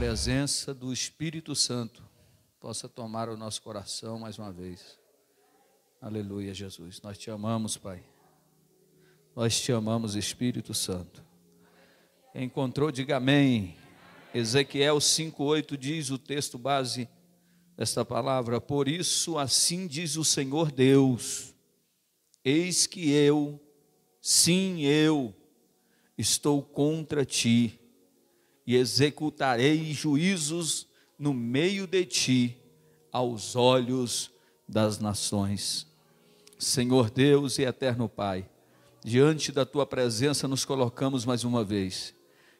presença do Espírito Santo possa tomar o nosso coração mais uma vez. Aleluia, Jesus. Nós te amamos, Pai. Nós te amamos, Espírito Santo. Encontrou, diga amém. Ezequiel 5,8 diz o texto base desta palavra: Por isso, assim diz o Senhor Deus: Eis que eu, sim, eu, estou contra ti e executarei juízos no meio de ti, aos olhos das nações. Senhor Deus e eterno Pai, diante da tua presença nos colocamos mais uma vez.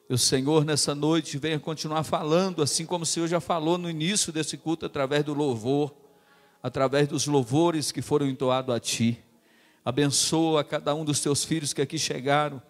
E o Senhor nessa noite venha continuar falando, assim como o Senhor já falou no início desse culto, através do louvor, através dos louvores que foram entoados a ti. Abençoa cada um dos teus filhos que aqui chegaram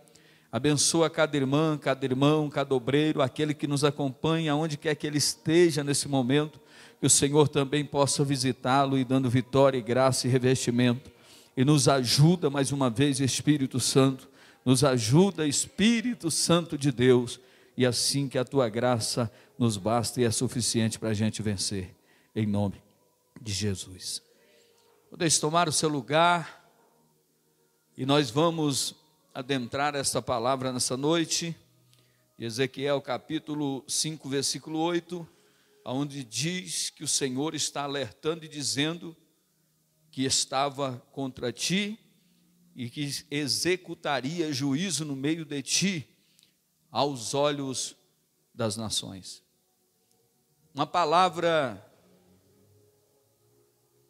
Abençoa cada irmã, cada irmão, cada obreiro, aquele que nos acompanha, onde quer que ele esteja nesse momento, que o Senhor também possa visitá-lo e dando vitória e graça e revestimento. E nos ajuda mais uma vez, Espírito Santo, nos ajuda, Espírito Santo de Deus, e assim que a tua graça nos basta e é suficiente para a gente vencer, em nome de Jesus. Podeis tomar o seu lugar e nós vamos adentrar esta palavra nessa noite, Ezequiel capítulo 5, versículo 8, onde diz que o Senhor está alertando e dizendo que estava contra ti e que executaria juízo no meio de ti aos olhos das nações. Uma palavra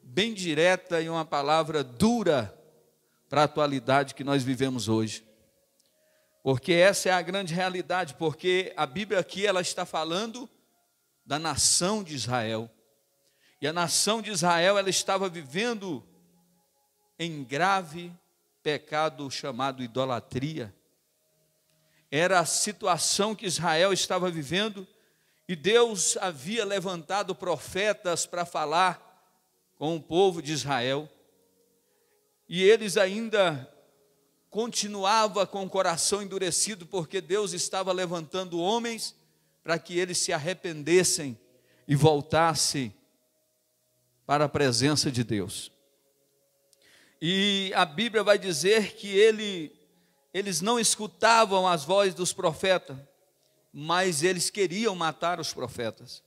bem direta e uma palavra dura para a atualidade que nós vivemos hoje. Porque essa é a grande realidade, porque a Bíblia aqui ela está falando da nação de Israel. E a nação de Israel ela estava vivendo em grave pecado chamado idolatria. Era a situação que Israel estava vivendo e Deus havia levantado profetas para falar com o povo de Israel e eles ainda continuava com o coração endurecido porque Deus estava levantando homens para que eles se arrependessem e voltassem para a presença de Deus. E a Bíblia vai dizer que ele, eles não escutavam as vozes dos profetas, mas eles queriam matar os profetas.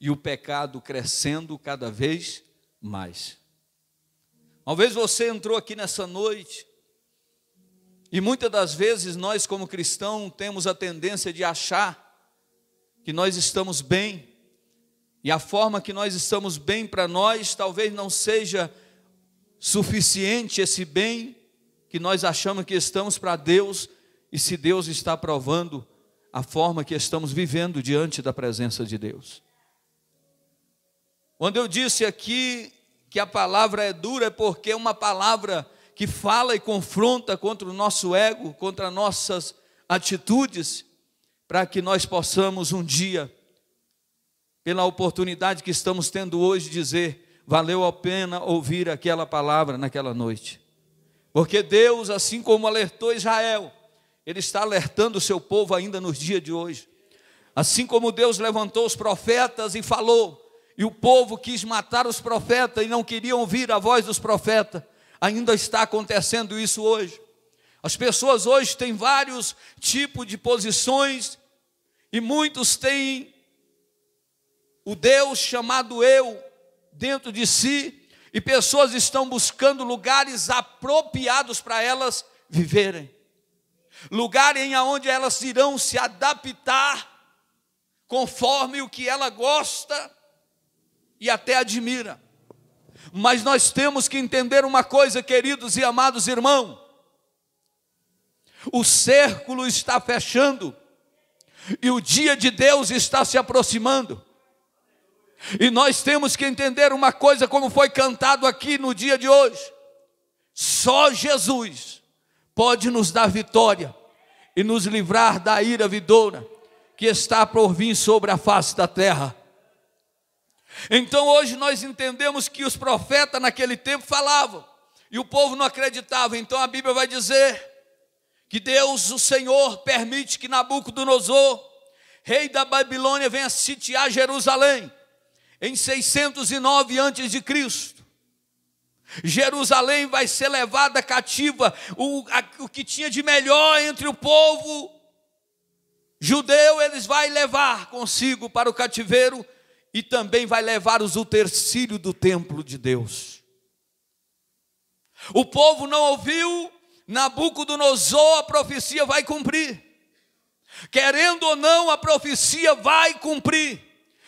E o pecado crescendo cada vez mais. Talvez você entrou aqui nessa noite e muitas das vezes nós, como cristãos, temos a tendência de achar que nós estamos bem, e a forma que nós estamos bem para nós talvez não seja suficiente esse bem que nós achamos que estamos para Deus, e se Deus está provando a forma que estamos vivendo diante da presença de Deus. Quando eu disse aqui que a palavra é dura é porque é uma palavra que fala e confronta contra o nosso ego, contra nossas atitudes, para que nós possamos um dia, pela oportunidade que estamos tendo hoje, dizer: valeu a pena ouvir aquela palavra naquela noite. Porque Deus, assim como alertou Israel, Ele está alertando o seu povo ainda nos dias de hoje. Assim como Deus levantou os profetas e falou, e o povo quis matar os profetas e não queriam ouvir a voz dos profetas. Ainda está acontecendo isso hoje. As pessoas hoje têm vários tipos de posições e muitos têm o Deus chamado eu dentro de si e pessoas estão buscando lugares apropriados para elas viverem. Lugar em onde elas irão se adaptar conforme o que ela gosta e até admira. Mas nós temos que entender uma coisa, queridos e amados irmãos: o círculo está fechando, e o dia de Deus está se aproximando. E nós temos que entender uma coisa, como foi cantado aqui no dia de hoje: só Jesus pode nos dar vitória e nos livrar da ira vidoura que está por vir sobre a face da terra. Então hoje nós entendemos que os profetas naquele tempo falavam e o povo não acreditava. Então a Bíblia vai dizer que Deus, o Senhor, permite que Nabucodonosor, rei da Babilônia, venha sitiar Jerusalém em 609 a.C. Jerusalém vai ser levada cativa, o, a, o que tinha de melhor entre o povo judeu, eles vai levar consigo para o cativeiro e também vai levar os utensílios do templo de Deus. O povo não ouviu, Nabucodonosor a profecia vai cumprir. Querendo ou não, a profecia vai cumprir,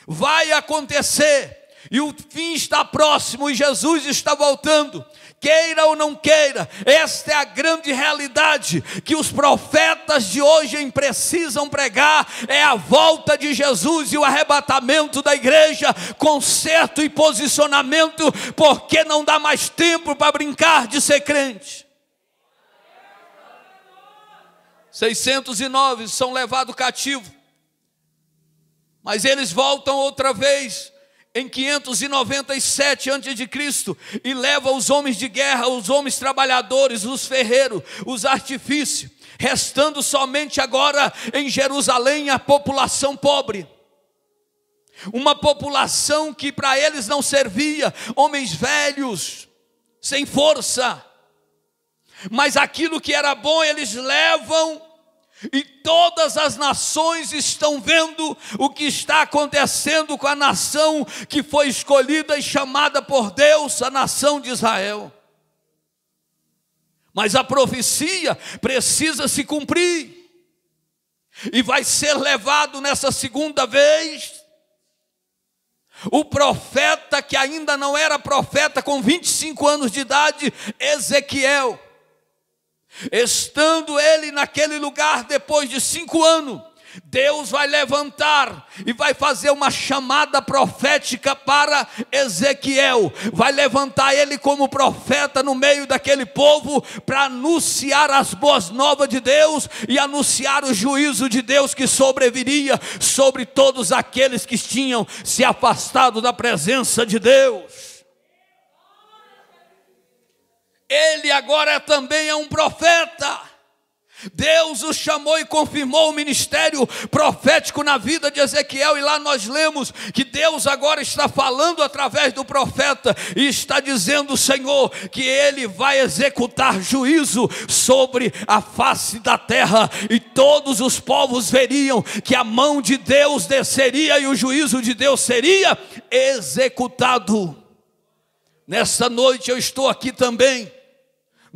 vai acontecer, e o fim está próximo, e Jesus está voltando queira ou não queira, esta é a grande realidade que os profetas de hoje precisam pregar: é a volta de Jesus e o arrebatamento da igreja, conserto e posicionamento, porque não dá mais tempo para brincar de ser crente. 609 são levados cativo, mas eles voltam outra vez em 597 a.C. e leva os homens de guerra, os homens trabalhadores, os ferreiros, os artifícios, restando somente agora em Jerusalém a população pobre. Uma população que para eles não servia, homens velhos, sem força. Mas aquilo que era bom eles levam e todas as nações estão vendo o que está acontecendo com a nação que foi escolhida e chamada por Deus, a nação de Israel. Mas a profecia precisa se cumprir, e vai ser levado nessa segunda vez o profeta que ainda não era profeta, com 25 anos de idade, Ezequiel Estando ele naquele lugar depois de cinco anos, Deus vai levantar e vai fazer uma chamada profética para Ezequiel. Vai levantar ele como profeta no meio daquele povo para anunciar as boas novas de Deus e anunciar o juízo de Deus que sobreviria sobre todos aqueles que tinham se afastado da presença de Deus ele agora também é um profeta. Deus o chamou e confirmou o ministério profético na vida de Ezequiel, e lá nós lemos que Deus agora está falando através do profeta e está dizendo, Senhor, que ele vai executar juízo sobre a face da terra, e todos os povos veriam que a mão de Deus desceria e o juízo de Deus seria executado. Nessa noite eu estou aqui também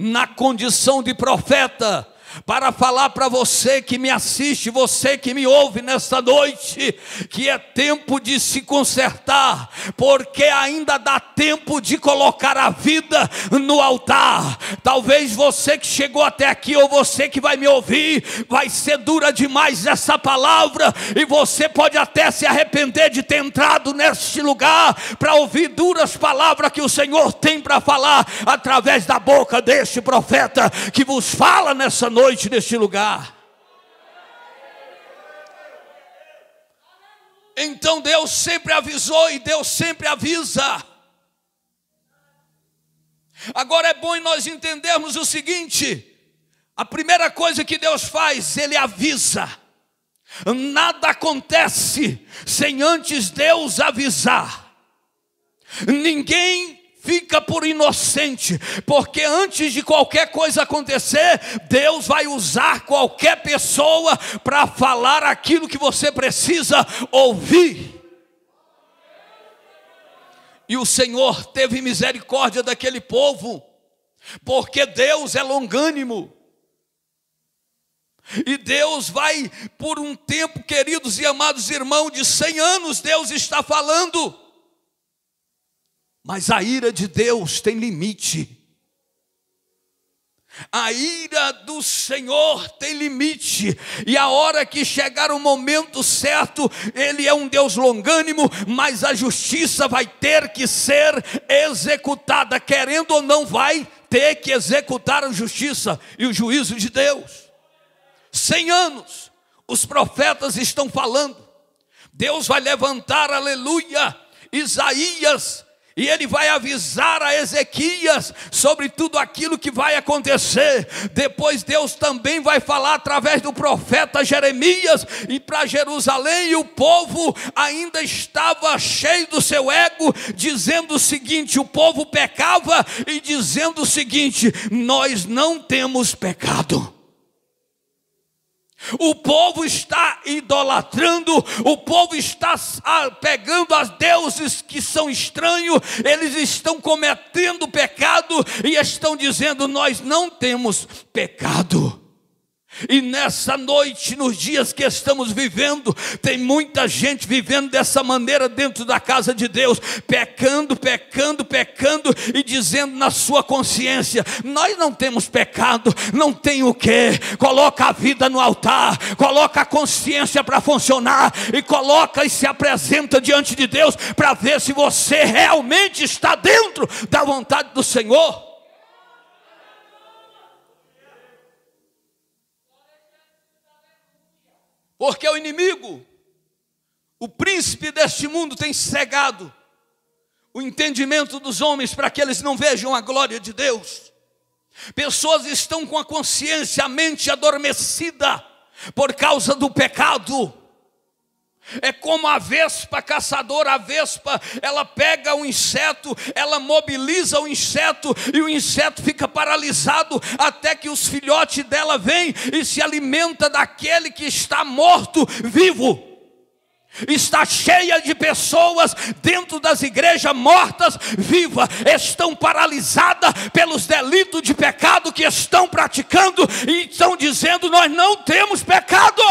na condição de profeta, para falar para você que me assiste, você que me ouve nesta noite, que é tempo de se consertar, porque ainda dá tempo de colocar a vida no altar. Talvez você que chegou até aqui ou você que vai me ouvir, vai ser dura demais essa palavra e você pode até se arrepender de ter entrado neste lugar para ouvir duras palavras que o Senhor tem para falar através da boca deste profeta que vos fala nessa noite noite neste lugar. Então Deus sempre avisou e Deus sempre avisa. Agora é bom nós entendermos o seguinte: a primeira coisa que Deus faz, Ele avisa. Nada acontece sem antes Deus avisar. Ninguém fica por inocente, porque antes de qualquer coisa acontecer, Deus vai usar qualquer pessoa para falar aquilo que você precisa ouvir. E o Senhor teve misericórdia daquele povo, porque Deus é longânimo. E Deus vai, por um tempo, queridos e amados irmãos, de 100 anos, Deus está falando. Mas a ira de Deus tem limite. A ira do Senhor tem limite, e a hora que chegar o momento certo, Ele é um Deus longânimo, mas a justiça vai ter que ser executada, querendo ou não, vai ter que executar a justiça e o juízo de Deus. Cem anos, os profetas estão falando, Deus vai levantar, aleluia, Isaías e ele vai avisar a Ezequias sobre tudo aquilo que vai acontecer. Depois Deus também vai falar através do profeta Jeremias e para Jerusalém. E o povo ainda estava cheio do seu ego, dizendo o seguinte: o povo pecava e dizendo o seguinte: nós não temos pecado. O povo está idolatrando, o povo está pegando as deuses que são estranhos, eles estão cometendo pecado e estão dizendo: Nós não temos pecado. E nessa noite, nos dias que estamos vivendo, tem muita gente vivendo dessa maneira dentro da casa de Deus, pecando, pecando, pecando e dizendo na sua consciência: nós não temos pecado, não tem o que. Coloca a vida no altar, coloca a consciência para funcionar e coloca e se apresenta diante de Deus para ver se você realmente está dentro da vontade do Senhor. Porque é o inimigo, o príncipe deste mundo, tem cegado o entendimento dos homens para que eles não vejam a glória de Deus. Pessoas estão com a consciência, a mente adormecida por causa do pecado é como a vespa caçadora, a vespa, ela pega o um inseto, ela mobiliza o inseto e o inseto fica paralisado até que os filhotes dela vêm e se alimenta daquele que está morto vivo. Está cheia de pessoas dentro das igrejas mortas, viva, estão paralisadas pelos delitos de pecado que estão praticando e estão dizendo: Nós não temos pecado.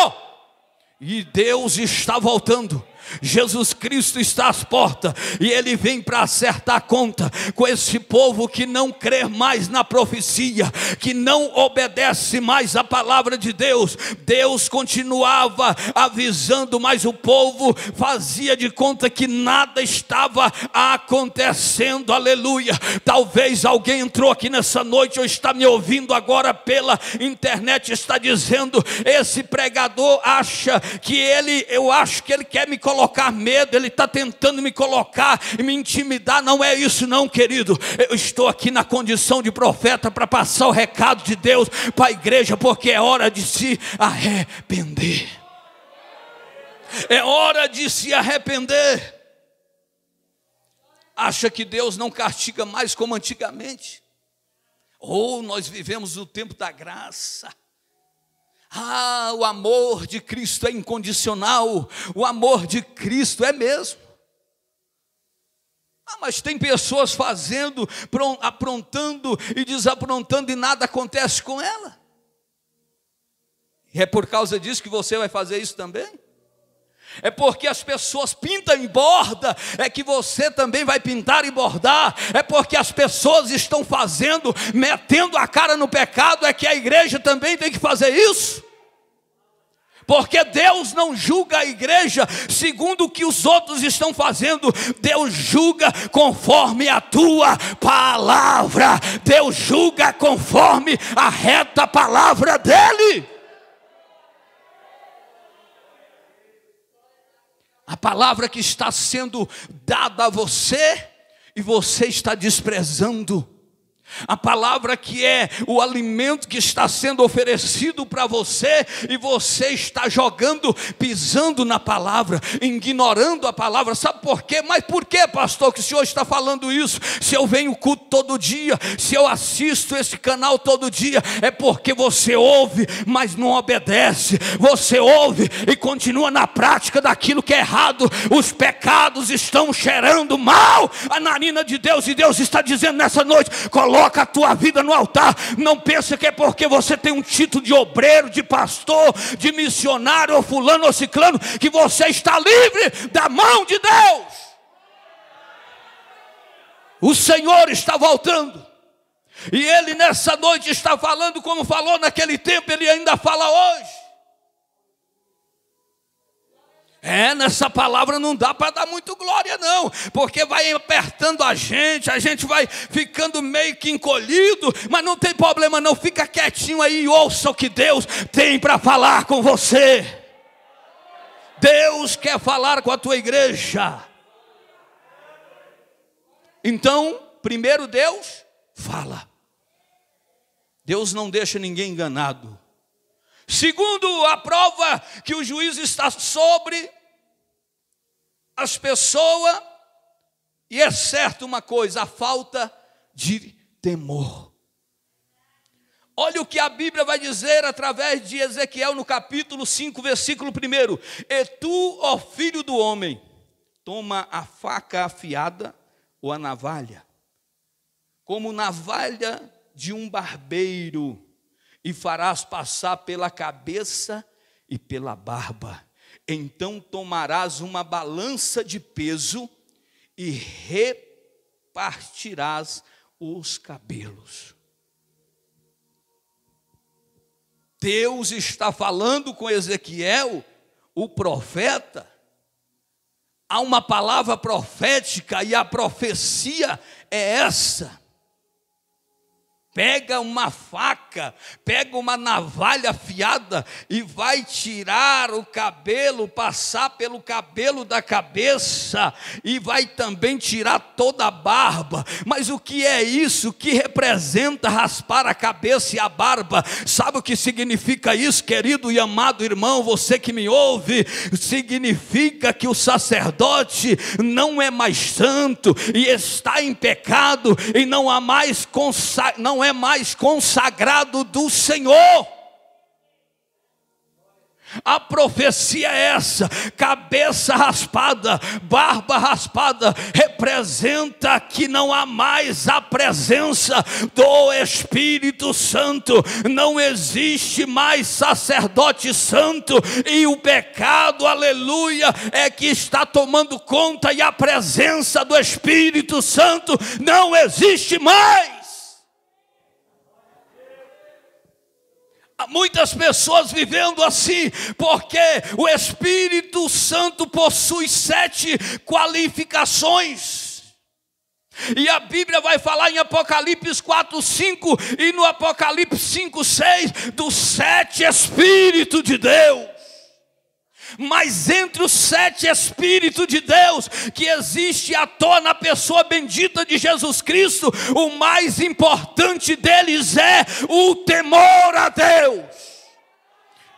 E Deus está voltando. Jesus Cristo está às portas e ele vem para acertar a conta com esse povo que não crê mais na profecia, que não obedece mais à palavra de Deus. Deus continuava avisando, mas o povo fazia de conta que nada estava acontecendo. Aleluia. Talvez alguém entrou aqui nessa noite ou está me ouvindo agora pela internet está dizendo: esse pregador acha que ele, eu acho que ele quer me colocar colocar medo, ele está tentando me colocar e me intimidar. Não é isso, não, querido. Eu estou aqui na condição de profeta para passar o recado de Deus para a igreja, porque é hora de se arrepender. É hora de se arrepender. Acha que Deus não castiga mais como antigamente? Ou nós vivemos o tempo da graça? Ah, o amor de Cristo é incondicional, o amor de Cristo é mesmo. Ah, mas tem pessoas fazendo, aprontando e desaprontando e nada acontece com ela. E é por causa disso que você vai fazer isso também? é porque as pessoas pintam e borda, é que você também vai pintar e bordar, é porque as pessoas estão fazendo, metendo a cara no pecado, é que a igreja também tem que fazer isso. Porque Deus não julga a igreja segundo o que os outros estão fazendo, Deus julga conforme a tua palavra, Deus julga conforme a reta palavra dEle. a palavra que está sendo dada a você e você está desprezando. A palavra que é o alimento que está sendo oferecido para você e você está jogando, pisando na palavra, ignorando a palavra. Sabe por quê? Mas por que, pastor, que o senhor está falando isso? Se eu venho culto todo dia, se eu assisto esse canal todo dia, é porque você ouve, mas não obedece. Você ouve e continua na prática daquilo que é errado. Os pecados estão cheirando mal a narina de Deus e Deus está dizendo nessa noite: coloque coloca a tua vida no altar. Não pense que é porque você tem um título de obreiro, de pastor, de missionário, ou fulano, ou ciclano, que você está livre da mão de Deus. O Senhor está voltando. E Ele nessa noite está falando como falou naquele tempo, Ele ainda fala hoje. É, nessa palavra não dá para dar muito glória, não, porque vai apertando a gente, a gente vai ficando meio que encolhido, mas não tem problema, não, fica quietinho aí e ouça o que Deus tem para falar com você. Deus quer falar com a tua igreja. Então, primeiro Deus fala. Deus não deixa ninguém enganado. Segundo, a prova que o juízo está sobre as pessoas, e é certo uma coisa, a falta de temor. Olha o que a Bíblia vai dizer através de Ezequiel no capítulo 5, versículo 1. E tu, ó filho do homem, toma a faca afiada ou a navalha, como navalha de um barbeiro, e farás passar pela cabeça e pela barba. Então tomarás uma balança de peso e repartirás os cabelos. Deus está falando com Ezequiel, o profeta. Há uma palavra profética e a profecia é essa pega uma faca, pega uma navalha afiada e vai tirar o cabelo, passar pelo cabelo da cabeça e vai também tirar toda a barba. Mas o que é isso? O que representa raspar a cabeça e a barba? Sabe o que significa isso, querido e amado irmão, você que me ouve? Significa que o sacerdote não é mais santo e está em pecado e não há mais consa não é é mais consagrado do Senhor. A profecia é essa: cabeça raspada, barba raspada, representa que não há mais a presença do Espírito Santo, não existe mais sacerdote santo, e o pecado, aleluia, é que está tomando conta, e a presença do Espírito Santo não existe mais. muitas pessoas vivendo assim, porque o Espírito Santo possui sete qualificações. E a Bíblia vai falar em Apocalipse 4, 5 e no Apocalipse 5, 6 dos sete Espíritos de Deus. Mas entre os sete Espíritos de Deus que existe à toa na pessoa bendita de Jesus Cristo, o mais importante deles é o temor a Deus.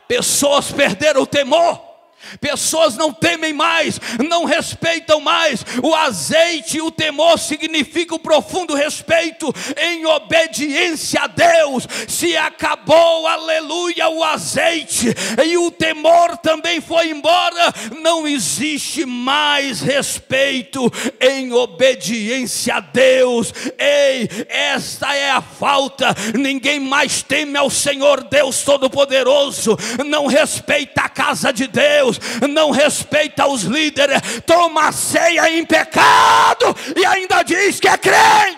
Pessoas perderam o temor. Pessoas não temem mais, não respeitam mais. O azeite, o temor significa o profundo respeito em obediência a Deus. Se acabou, aleluia, o azeite e o temor também foi embora, não existe mais respeito em obediência a Deus. Ei, esta é a falta. Ninguém mais teme ao Senhor Deus Todo-Poderoso, não respeita a casa de Deus Deus, não respeita os líderes, toma ceia em pecado e ainda diz que é crente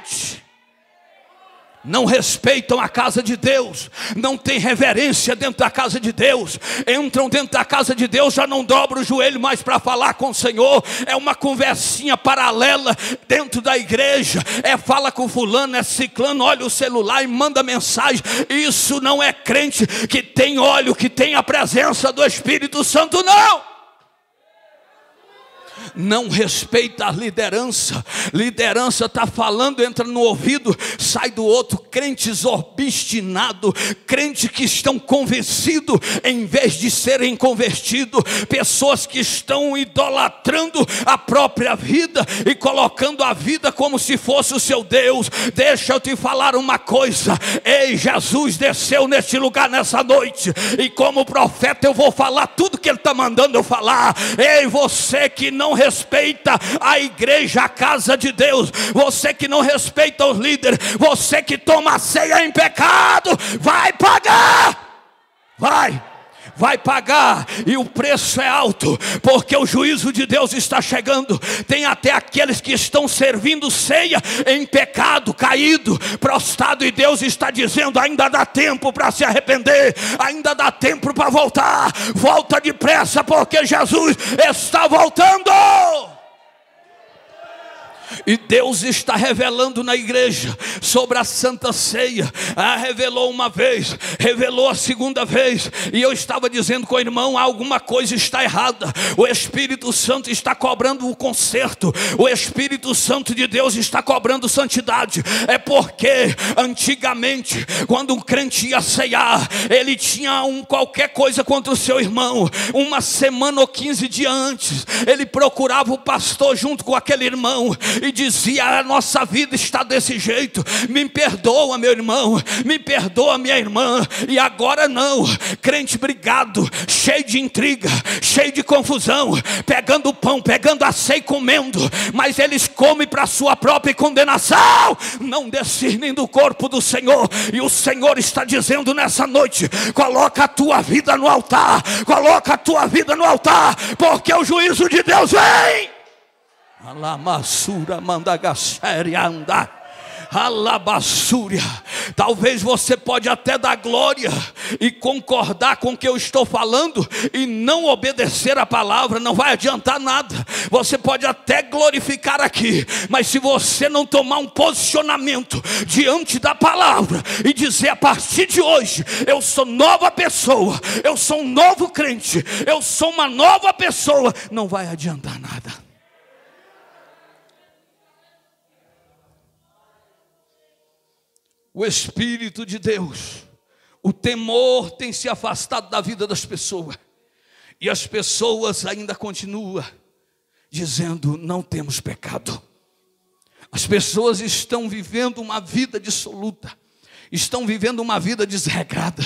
não respeitam a casa de Deus, não têm reverência dentro da casa de Deus, entram dentro da casa de Deus, já não dobram o joelho mais para falar com o Senhor, é uma conversinha paralela dentro da igreja, é fala com fulano, é ciclano, olha o celular e manda mensagem. Isso não é crente que tem óleo, que tem a presença do Espírito Santo, não não respeita a liderança. Liderança está falando, entra no ouvido, sai do outro. Crentes obstinados, crentes que estão convencidos em vez de serem convertidos, pessoas que estão idolatrando a própria vida e colocando a vida como se fosse o seu Deus. Deixa eu te falar uma coisa: ei, Jesus desceu neste lugar nessa noite, e como profeta eu vou falar tudo que Ele está mandando eu falar. Ei, você que não respeita a igreja, a casa de Deus, você que não respeita os líderes, você que toma ceia em pecado, vai pagar. Vai vai pagar, e o preço é alto, porque o juízo de Deus está chegando. Tem até aqueles que estão servindo ceia em pecado, caído, prostrado, e Deus está dizendo: ainda dá tempo para se arrepender, ainda dá tempo para voltar, volta depressa, porque Jesus está voltando. E Deus está revelando na igreja sobre a Santa Ceia. Ah, revelou uma vez, revelou a segunda vez. E eu estava dizendo com o irmão: alguma coisa está errada. O Espírito Santo está cobrando o conserto. O Espírito Santo de Deus está cobrando santidade. É porque antigamente, quando um crente ia ceiar, ele tinha um qualquer coisa contra o seu irmão. Uma semana ou 15 dias antes, ele procurava o pastor junto com aquele irmão e dizia: A nossa vida está desse jeito. Me perdoa, meu irmão, me perdoa, minha irmã. E agora não, crente brigado, cheio de intriga, cheio de confusão, pegando o pão, pegando a ceia e comendo, mas eles comem para sua própria condenação, não discernem do corpo do Senhor. E o Senhor está dizendo nessa noite: coloca a tua vida no altar, coloca a tua vida no altar, porque o juízo de Deus vem. Alamassura mandagaxere andar. Alabassúria. Talvez você pode até dar glória e concordar com o que eu estou falando e não obedecer a palavra, não vai adiantar nada. Você pode até glorificar aqui, mas se você não tomar um posicionamento diante da palavra e dizer a partir de hoje, eu sou nova pessoa, eu sou um novo crente, eu sou uma nova pessoa, não vai adiantar nada. o Espírito de Deus. O temor tem se afastado da vida das pessoas. E as pessoas ainda continuam dizendo: não temos pecado. As pessoas estão vivendo uma vida dissoluta, estão vivendo uma vida desregrada,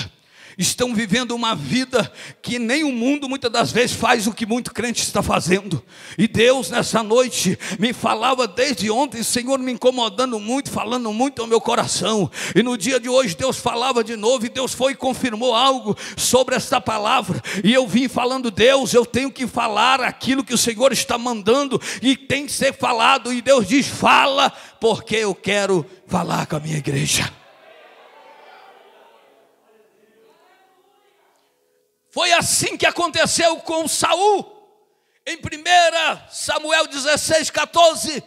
estão vivendo uma vida que nem o mundo muitas das vezes faz o que muito crente está fazendo. E Deus, nessa noite, me falava desde ontem, Senhor, me incomodando muito, falando muito ao meu coração. E no dia de hoje, Deus falava de novo, e Deus foi e confirmou algo sobre esta palavra. E eu vim falando, Deus, eu tenho que falar aquilo que o Senhor está mandando, e tem que ser falado. E Deus diz: fala, porque eu quero falar com a minha igreja. Foi assim que aconteceu com Saul, em 1 Samuel 16, 14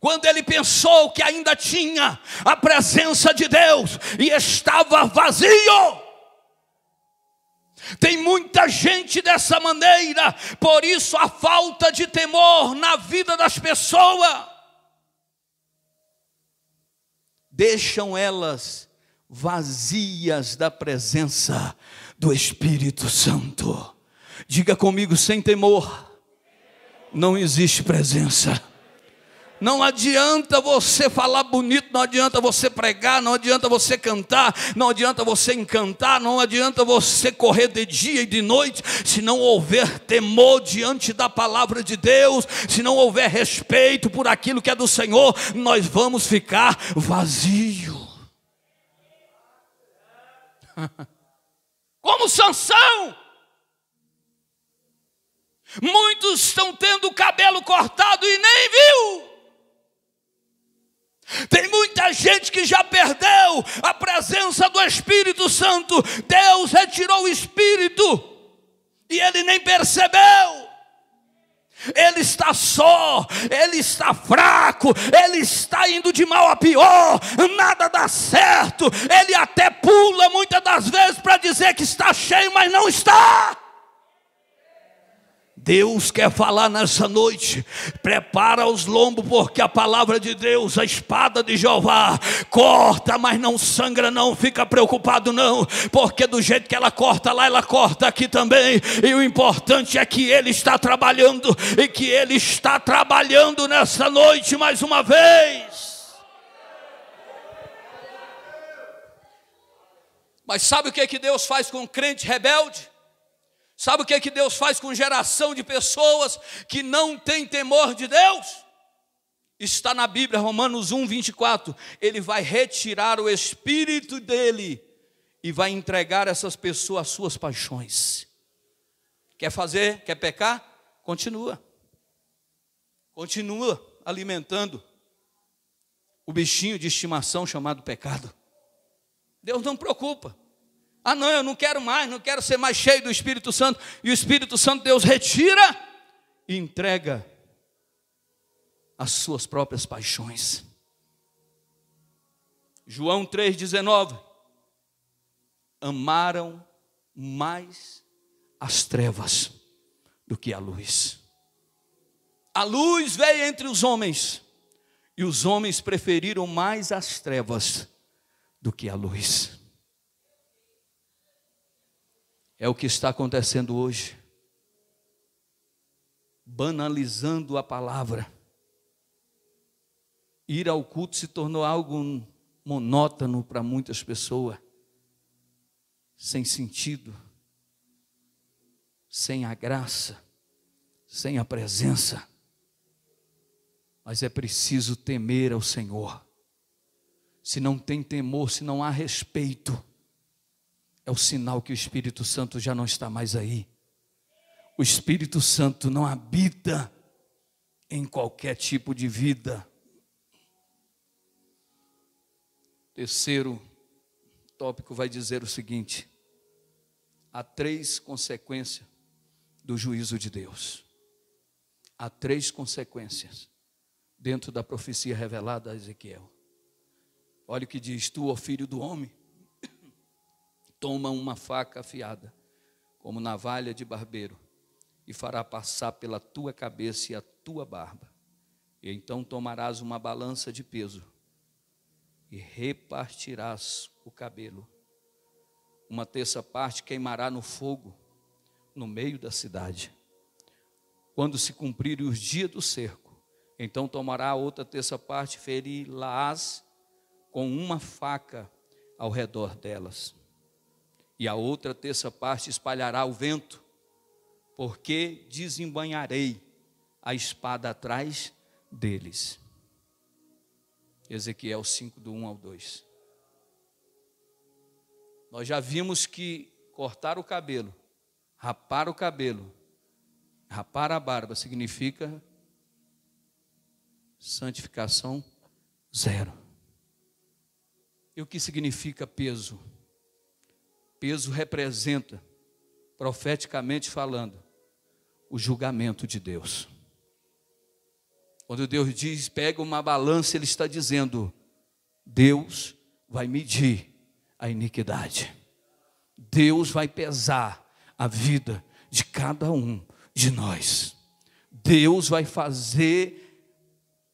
quando ele pensou que ainda tinha a presença de Deus e estava vazio. Tem muita gente dessa maneira, por isso a falta de temor na vida das pessoas deixam elas vazias da presença do Espírito Santo. Diga comigo sem temor. Não existe presença. Não adianta você falar bonito, não adianta você pregar, não adianta você cantar, não adianta você encantar, não adianta você correr de dia e de noite, se não houver temor diante da palavra de Deus, se não houver respeito por aquilo que é do Senhor, nós vamos ficar vazio. como Sansão. Muitos estão tendo o cabelo cortado e nem viu. Tem muita gente que já perdeu a presença do Espírito Santo. Deus retirou o Espírito e ele nem percebeu. Ele está só, ele está fraco, ele está indo de mal a pior, nada dá certo. Ele até pula muitas das vezes para dizer que está cheio, mas não está. Deus quer falar nessa noite. Prepara os lombos, porque a palavra de Deus, a espada de Jeová, corta, mas não sangra, não. Fica preocupado, não, porque do jeito que ela corta lá, ela corta aqui também. E o importante é que Ele está trabalhando e que Ele está trabalhando nessa noite mais uma vez. Mas sabe o que, é que Deus faz com o crente rebelde? Sabe o que, é que Deus faz com geração de pessoas que não tem temor de Deus? Está na Bíblia, Romanos 1, 24. Ele vai retirar o espírito dele e vai entregar essas pessoas às suas paixões. Quer fazer? Quer pecar? Continua. Continua alimentando o bichinho de estimação chamado pecado. Deus não preocupa. Ah, não, eu não quero mais, não quero ser mais cheio do Espírito Santo. E o Espírito Santo Deus retira e entrega as suas próprias paixões. João 3,19. Amaram mais as trevas do que a luz. A luz veio entre os homens, e os homens preferiram mais as trevas do que a luz. É o que está acontecendo hoje. Banalizando a palavra. Ir ao culto se tornou algo monótono para muitas pessoas, sem sentido, sem a graça, sem a presença. Mas é preciso temer ao Senhor. Se não tem temor, se não há respeito, é o sinal que o Espírito Santo já não está mais aí. O Espírito Santo não habita em qualquer tipo de vida. Terceiro tópico vai dizer o seguinte: há três consequências do juízo de Deus. Há três consequências dentro da profecia revelada a Ezequiel. Olha o que diz: Tu, ó filho do homem, toma uma faca afiada, como navalha de barbeiro, e fará passar pela tua cabeça e a tua barba. E então tomarás uma balança de peso e repartirás o cabelo. Uma terça parte queimará no fogo, no meio da cidade. Quando se cumprirem os dias do cerco, então tomará a outra terça parte, ferir-las com uma faca ao redor delas e a outra terça parte espalhará o vento, porque desembanharei a espada atrás deles. Ezequiel 5, do 1 ao 2. Nós já vimos que cortar o cabelo, rapar o cabelo, rapar a barba significa santificação zero. E o que significa peso? Peso representa, profeticamente falando, o julgamento de Deus. Quando Deus diz, pega uma balança, Ele está dizendo: Deus vai medir a iniquidade, Deus vai pesar a vida de cada um de nós. Deus vai fazer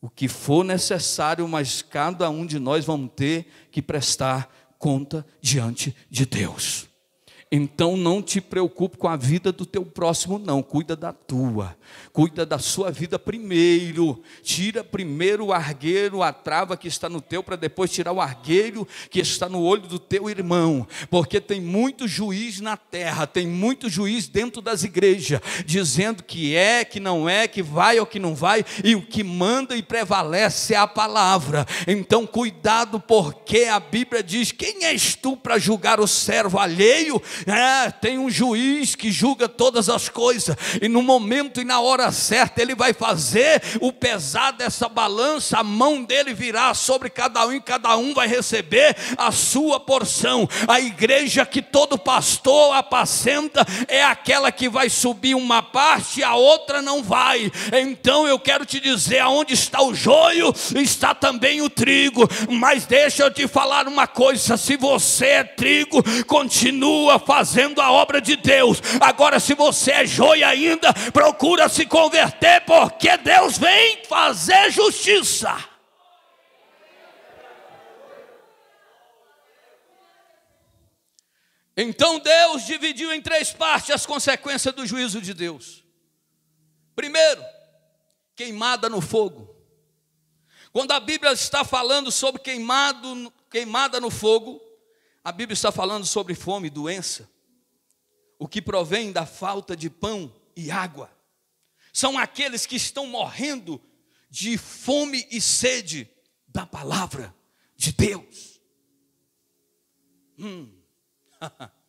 o que for necessário, mas cada um de nós vamos ter que prestar conta diante de Deus. Então não te preocupe com a vida do teu próximo, não. Cuida da tua. Cuida da sua vida primeiro. Tira primeiro o argueiro, a trava que está no teu, para depois tirar o argueiro que está no olho do teu irmão. Porque tem muito juiz na terra, tem muito juiz dentro das igrejas, dizendo que é, que não é, que vai ou que não vai, e o que manda e prevalece é a palavra. Então cuidado, porque a Bíblia diz: quem és tu para julgar o servo alheio? É, tem um juiz que julga todas as coisas, e no momento e na hora certa ele vai fazer o pesar dessa balança, a mão dele virá sobre cada um, e cada um vai receber a sua porção. A igreja que todo pastor apacenta é aquela que vai subir uma parte, a outra não vai. Então eu quero te dizer: aonde está o joio, está também o trigo. Mas deixa eu te falar uma coisa: se você é trigo, continua falando fazendo a obra de Deus. Agora, se você é joia ainda, procura se converter, porque Deus vem fazer justiça. Então Deus dividiu em três partes as consequências do juízo de Deus. Primeiro, queimada no fogo. Quando a Bíblia está falando sobre queimado, queimada no fogo, a Bíblia está falando sobre fome e doença, o que provém da falta de pão e água. São aqueles que estão morrendo de fome e sede da palavra de Deus. Hum.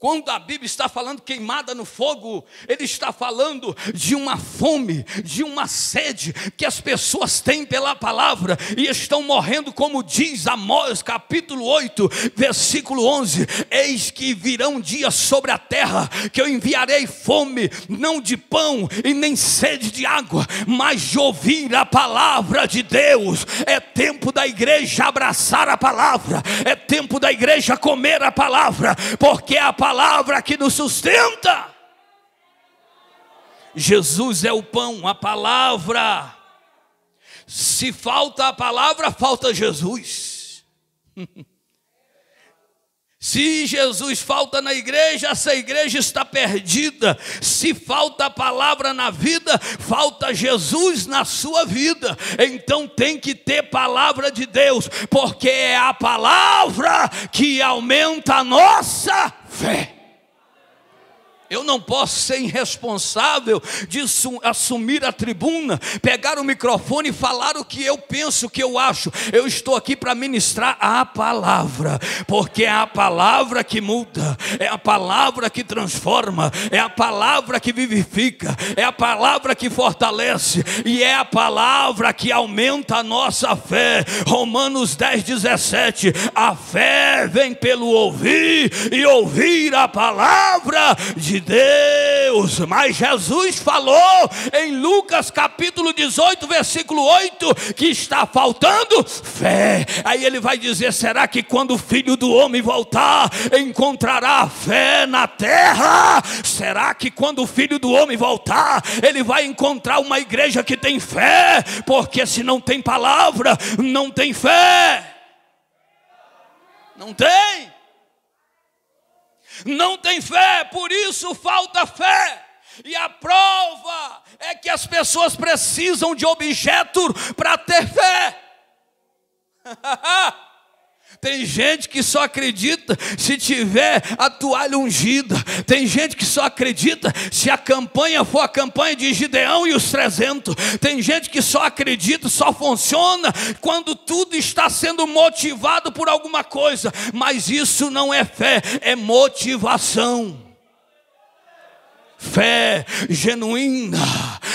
Quando a Bíblia está falando queimada no fogo, ele está falando de uma fome, de uma sede que as pessoas têm pela palavra e estão morrendo, como diz Amós, capítulo 8, versículo 11: Eis que virão dias sobre a terra que eu enviarei fome, não de pão e nem sede de água, mas de ouvir a palavra de Deus. É tempo da igreja abraçar a palavra, é tempo da igreja comer a palavra, porque a palavra palavra que nos sustenta. Jesus é o pão, a palavra. Se falta a palavra, falta Jesus. Se Jesus falta na igreja, essa igreja está perdida. Se falta a palavra na vida, falta Jesus na sua vida. Então tem que ter palavra de Deus, porque é a palavra que aumenta a nossa fé. Eu não posso ser irresponsável de assumir a tribuna, pegar o microfone e falar o que eu penso, o que eu acho. Eu estou aqui para ministrar a palavra, porque é a palavra que muda, é a palavra que transforma, é a palavra que vivifica, é a palavra que fortalece e é a palavra que aumenta a nossa fé. Romanos 10, 17. A fé vem pelo ouvir e ouvir a palavra de Deus. Mas Jesus falou em Lucas capítulo 18, versículo 8, que está faltando fé. Aí ele vai dizer: será que quando o filho do homem voltar, encontrará fé na terra? Será que quando o filho do homem voltar, ele vai encontrar uma igreja que tem fé? Porque se não tem palavra, não tem fé. Não tem não tem fé, por isso falta fé. E a prova é que as pessoas precisam de objeto para ter fé. Tem gente que só acredita se tiver a toalha ungida. Tem gente que só acredita se a campanha for a campanha de Gideão e os 300. Tem gente que só acredita, só funciona quando tudo está sendo motivado por alguma coisa. Mas isso não é fé, é motivação fé genuína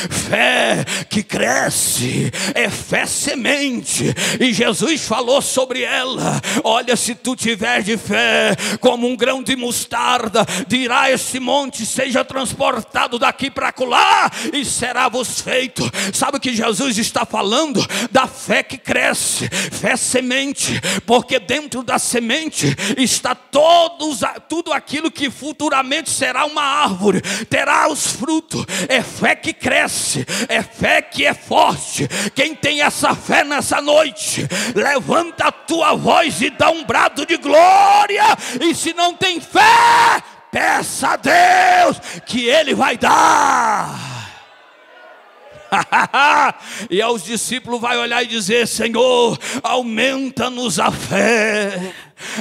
fé que cresce, é fé semente, e Jesus falou sobre ela: Olha, se tu tiver de fé, como um grão de mostarda, dirá esse monte: seja transportado daqui para acolá, e será-vos feito. Sabe o que Jesus está falando? Da fé que cresce, fé semente, porque dentro da semente está todos, tudo aquilo que futuramente será uma árvore, terá os frutos, é fé que cresce é fé que é forte. Quem tem essa fé nessa noite, levanta a tua voz e dá um brado de glória. E se não tem fé, peça a Deus que Ele vai dar. e aos discípulos vai olhar e dizer: Senhor, aumenta-nos a fé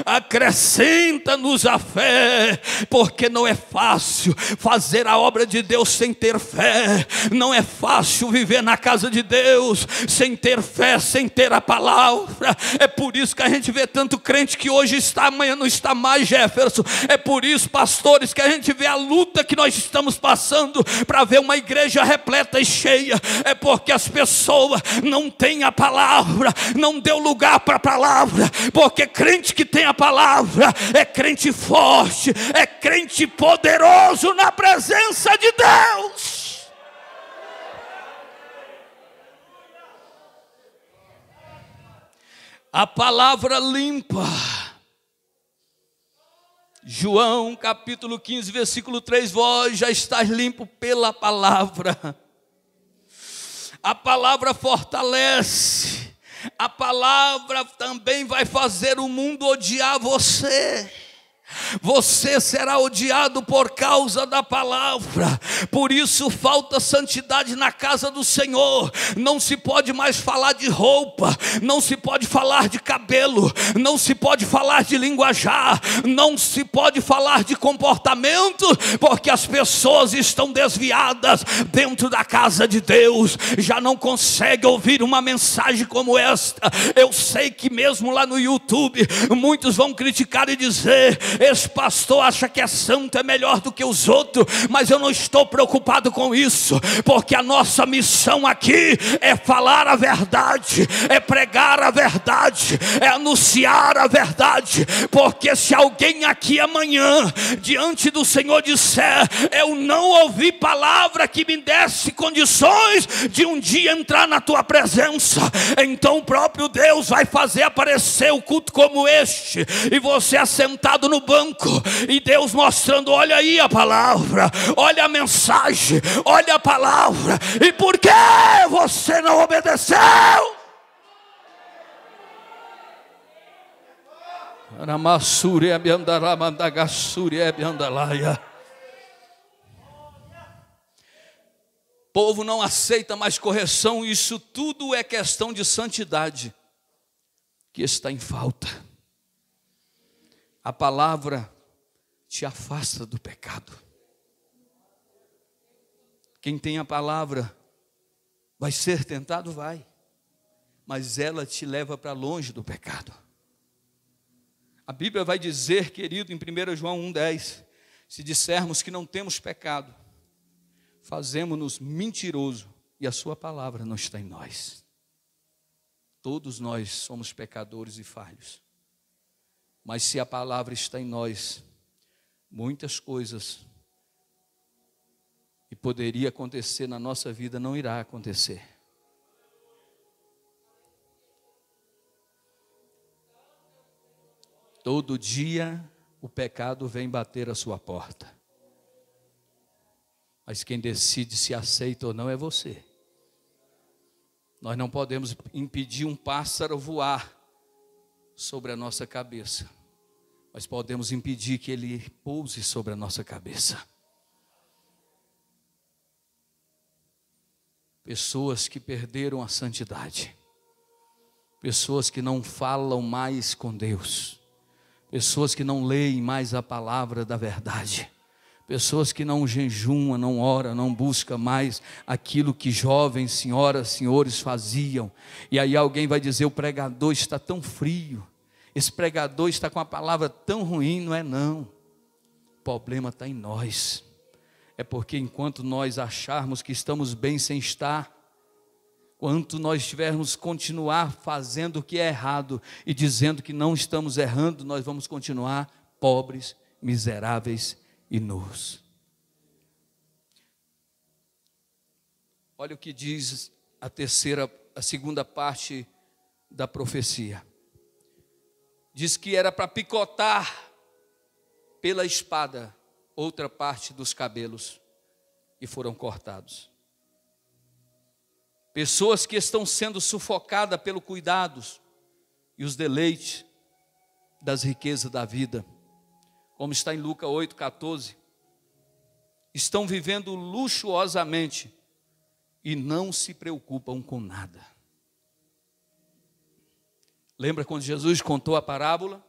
acrescenta-nos a fé, porque não é fácil fazer a obra de Deus sem ter fé, não é fácil viver na casa de Deus sem ter fé, sem ter a palavra. É por isso que a gente vê tanto crente que hoje está, amanhã não está mais, Jefferson. É por isso, pastores, que a gente vê a luta que nós estamos passando para ver uma igreja repleta e cheia, é porque as pessoas não têm a palavra, não deu lugar para a palavra, porque crente que que tem a palavra é crente forte, é crente poderoso na presença de Deus. a palavra limpa. João capítulo 15, versículo 3: Vós já estás limpo pela palavra. A palavra fortalece a palavra também vai fazer o mundo odiar você. Você será odiado por causa da palavra. Por isso falta santidade na casa do Senhor. Não se pode mais falar de roupa, não se pode falar de cabelo, não se pode falar de linguajar, não se pode falar de comportamento, porque as pessoas estão desviadas dentro da casa de Deus. Já não consegue ouvir uma mensagem como esta. Eu sei que mesmo lá no YouTube muitos vão criticar e dizer esse pastor acha que é santo, é melhor do que os outros, mas eu não estou preocupado com isso, porque a nossa missão aqui é falar a verdade, é pregar a verdade, é anunciar a verdade, porque se alguém aqui amanhã, diante do Senhor, disser: Eu não ouvi palavra que me desse condições de um dia entrar na tua presença, então o próprio Deus vai fazer aparecer o culto como este, e você assentado no banco e Deus mostrando: olha aí a palavra, olha a mensagem, olha a palavra, e por que você não obedeceu? O povo não aceita mais correção, isso tudo é questão de santidade que está em falta a palavra te afasta do pecado. Quem tem a palavra vai ser tentado, vai, mas ela te leva para longe do pecado. A Bíblia vai dizer, querido, em 1 João 1,10: se dissermos que não temos pecado, fazemos-nos mentiroso e a Sua palavra não está em nós. Todos nós somos pecadores e falhos. Mas se a palavra está em nós, muitas coisas que poderia acontecer na nossa vida não irá acontecer. Todo dia o pecado vem bater a sua porta. Mas quem decide se aceita ou não é você. Nós não podemos impedir um pássaro voar sobre a nossa cabeça, mas podemos impedir que ele pouse sobre a nossa cabeça. Pessoas que perderam a santidade, pessoas que não falam mais com Deus, pessoas que não leem mais a palavra da verdade, pessoas que não jejuma, não ora, não busca mais aquilo que jovens, senhoras, senhores faziam. E aí alguém vai dizer: o pregador está tão frio, esse pregador está com a palavra tão ruim, não é não. O problema está em nós. É porque enquanto nós acharmos que estamos bem sem estar, quanto nós tivermos continuar fazendo o que é errado e dizendo que não estamos errando, nós vamos continuar pobres, miseráveis e nus. Olha o que diz a terceira, a segunda parte da profecia. Diz que era para picotar pela espada outra parte dos cabelos e foram cortados. Pessoas que estão sendo sufocadas pelo cuidados e os deleites das riquezas da vida como está em Lucas 14, estão vivendo luxuosamente e não se preocupam com nada. Lembra quando Jesus contou a parábola?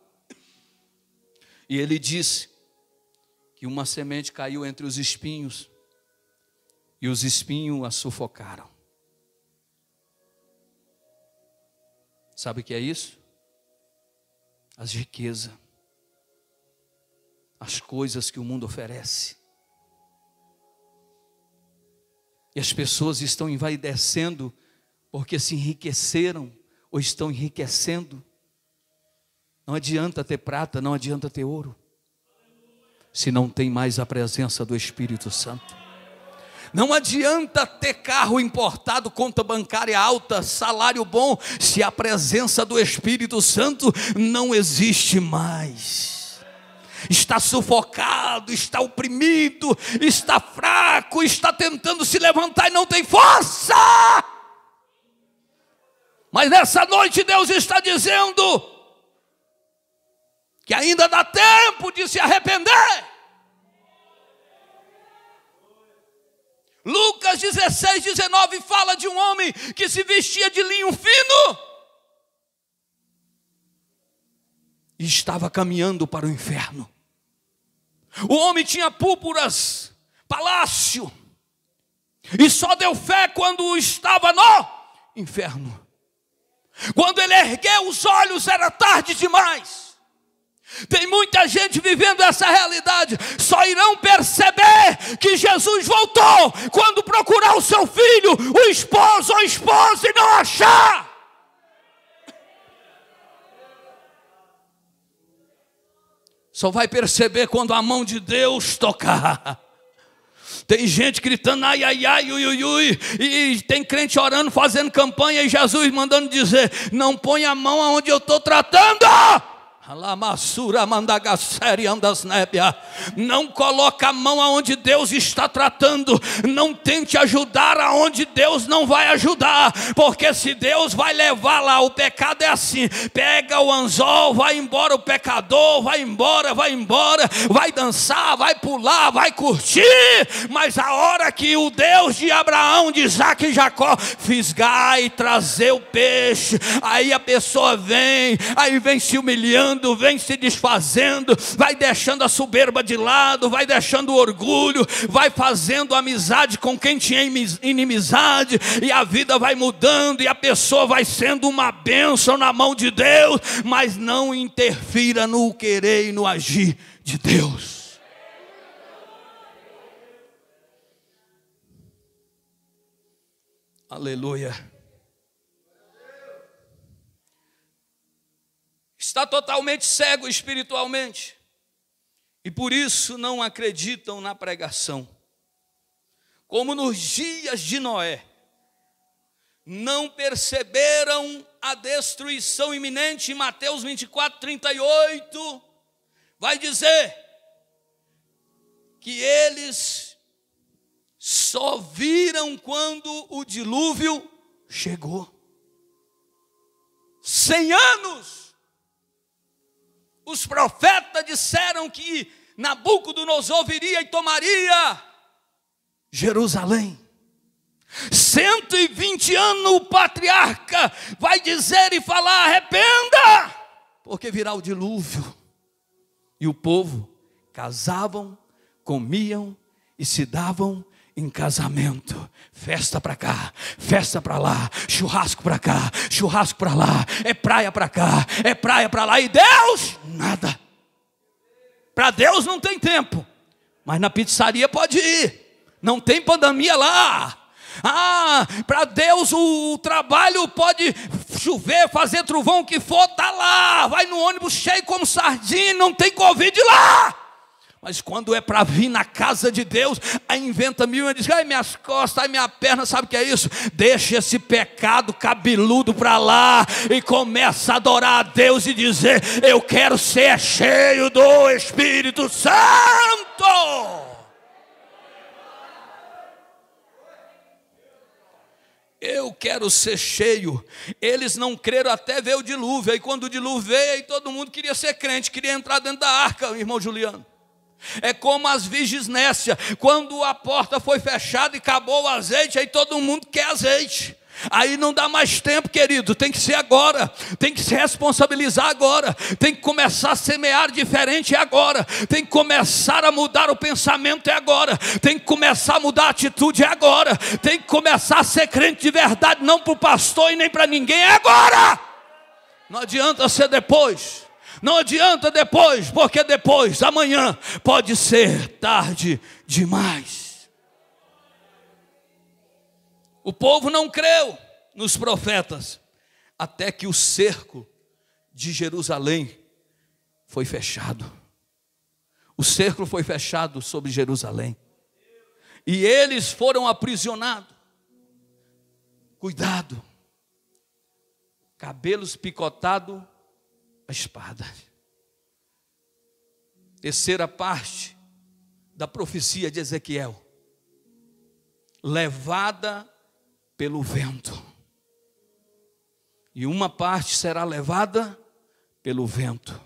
E ele disse que uma semente caiu entre os espinhos e os espinhos a sufocaram. Sabe o que é isso? As riquezas as coisas que o mundo oferece. E as pessoas estão envaidecendo porque se enriqueceram ou estão enriquecendo. Não adianta ter prata, não adianta ter ouro, se não tem mais a presença do Espírito Santo. Não adianta ter carro importado, conta bancária alta, salário bom, se a presença do Espírito Santo não existe mais está sufocado, está oprimido, está fraco, está tentando se levantar e não tem força. Mas nessa noite Deus está dizendo que ainda dá tempo de se arrepender. Lucas 16, 19 fala de um homem que se vestia de linho fino e estava caminhando para o inferno. O homem tinha púrpuras, palácio, e só deu fé quando estava no inferno. Quando ele ergueu os olhos, era tarde demais. Tem muita gente vivendo essa realidade, só irão perceber que Jesus voltou quando procurar o seu filho, o esposo ou esposa e não achar. Só vai perceber quando a mão de Deus tocar. Tem gente gritando ai, ai, ai, ui, ui, ui, e tem crente orando, fazendo campanha, e Jesus mandando dizer: não ponha a mão aonde eu estou tratando. Não coloca a mão aonde Deus está tratando. Não tente ajudar aonde Deus não vai ajudar. Porque se Deus vai levar lá, o pecado é assim: pega o anzol, vai embora o pecador, vai embora, vai embora, vai dançar, vai pular, vai curtir. Mas a hora que o Deus de Abraão, de Isaac e Jacó fisgar e trazer o peixe, aí a pessoa vem, aí vem se humilhando quebrando, vem se desfazendo, vai deixando a soberba de lado, vai deixando o orgulho, vai fazendo amizade com quem tinha inimizade, e a vida vai mudando, e a pessoa vai sendo uma bênção na mão de Deus, mas não interfira no querer e no agir de Deus. Aleluia. está totalmente cego espiritualmente e por isso não acreditam na pregação. Como nos dias de Noé, não perceberam a destruição iminente, em Mateus 24, 38, vai dizer que eles só viram quando o dilúvio chegou. Cem anos os profetas disseram que Nabucodonosor viria e tomaria Jerusalém. 120 anos o patriarca vai dizer e falar: arrependa, porque virá o dilúvio. E o povo casavam, comiam e se davam em casamento, festa para cá, festa para lá, churrasco para cá, churrasco para lá, é praia para cá, é praia para lá e Deus nada. Para Deus não tem tempo. Mas na pizzaria pode ir. Não tem pandemia lá. Ah, para Deus o trabalho pode chover, fazer trovão, o que for, tá lá. Vai no ônibus cheio como sardinha, não tem Covid lá. Mas quando é para vir na casa de Deus, aí inventa mil e diz: ai minhas costas, ai minha perna, sabe o que é isso? Deixa esse pecado cabeludo para lá e começa a adorar a Deus e dizer: eu quero ser cheio do Espírito Santo. Eu quero ser cheio. Eles não creram até ver o dilúvio. Aí, quando o dilúvio veio, aí todo mundo queria ser crente, queria entrar dentro da arca, irmão Juliano. É como as vigésnécias, quando a porta foi fechada e acabou o azeite, aí todo mundo quer azeite. Aí não dá mais tempo, querido. Tem que ser agora. Tem que se responsabilizar agora. Tem que começar a semear diferente agora. Tem que começar a mudar o pensamento agora. Tem que começar a mudar a atitude agora. Tem que começar a ser crente de verdade, não para o pastor e nem para ninguém. É agora! Não adianta ser depois. Não adianta depois, porque depois, amanhã, pode ser tarde demais. O povo não creu nos profetas, até que o cerco de Jerusalém foi fechado. O cerco foi fechado sobre Jerusalém. E eles foram aprisionados. Cuidado. Cabelos picotados a espada. Terceira parte da profecia de Ezequiel: levada pelo vento. E uma parte será levada pelo vento.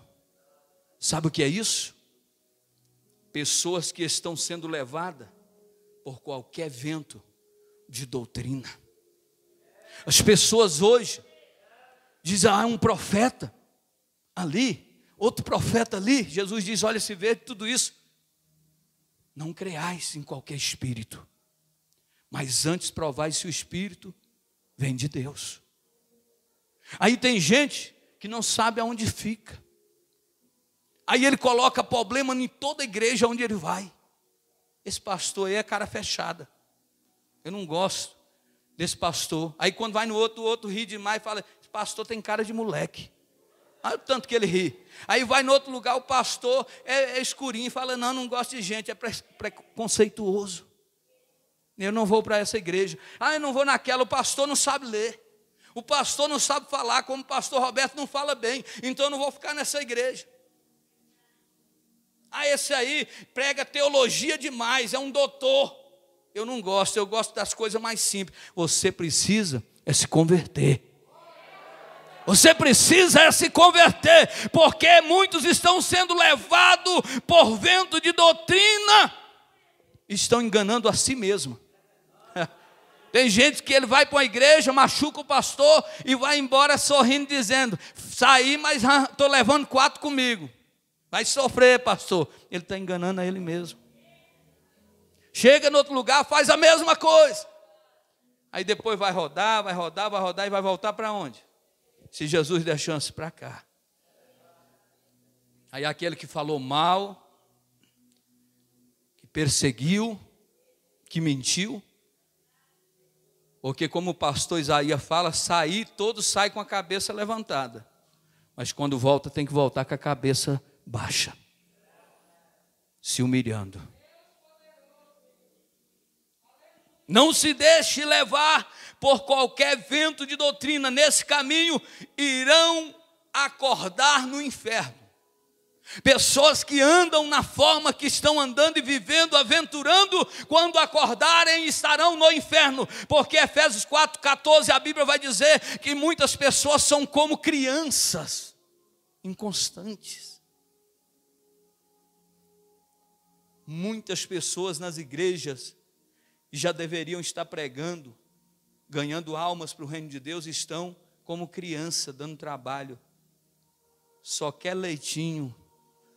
Sabe o que é isso? Pessoas que estão sendo levadas por qualquer vento de doutrina. As pessoas hoje dizem: ah, é um profeta ali, outro profeta ali, Jesus diz: Olha, se vê tudo isso, não creais em qualquer espírito, mas antes provai se o espírito vem de Deus. Aí tem gente que não sabe aonde fica. Aí ele coloca problema em toda igreja onde ele vai. Esse pastor aí é cara fechada. Eu não gosto desse pastor. Aí quando vai no outro, o outro ri demais e fala: esse pastor tem cara de moleque. Olha o tanto que ele ri. Aí vai no outro lugar, o pastor é, é escurinho, fala: Não, não gosto de gente, é preconceituoso. Eu não vou para essa igreja. Ah, eu não vou naquela, o pastor não sabe ler. O pastor não sabe falar, como o pastor Roberto não fala bem, então eu não vou ficar nessa igreja. Ah, esse aí prega teologia demais, é um doutor. Eu não gosto, eu gosto das coisas mais simples. Você precisa é se converter. Você precisa se converter, porque muitos estão sendo levados por vento de doutrina, estão enganando a si mesmo. Tem gente que ele vai para a igreja, machuca o pastor e vai embora sorrindo, dizendo: Saí, mas estou ah, levando quatro comigo. Vai sofrer, pastor. Ele está enganando a ele mesmo. Chega em outro lugar, faz a mesma coisa. Aí depois vai rodar, vai rodar, vai rodar e vai voltar para onde? se Jesus der chance para cá. Aí aquele que falou mal, que perseguiu, que mentiu, porque como o pastor Isaías fala, sair, todos saem com a cabeça levantada. Mas quando volta, tem que voltar com a cabeça baixa. Se humilhando. Não se deixe levar por qualquer vento de doutrina nesse caminho, irão acordar no inferno. Pessoas que andam na forma que estão andando e vivendo, aventurando, quando acordarem estarão no inferno, porque Efésios 4,14 a Bíblia vai dizer que muitas pessoas são como crianças inconstantes. Muitas pessoas nas igrejas já deveriam estar pregando ganhando almas para o reino de Deus, estão como criança, dando trabalho. Só quer leitinho,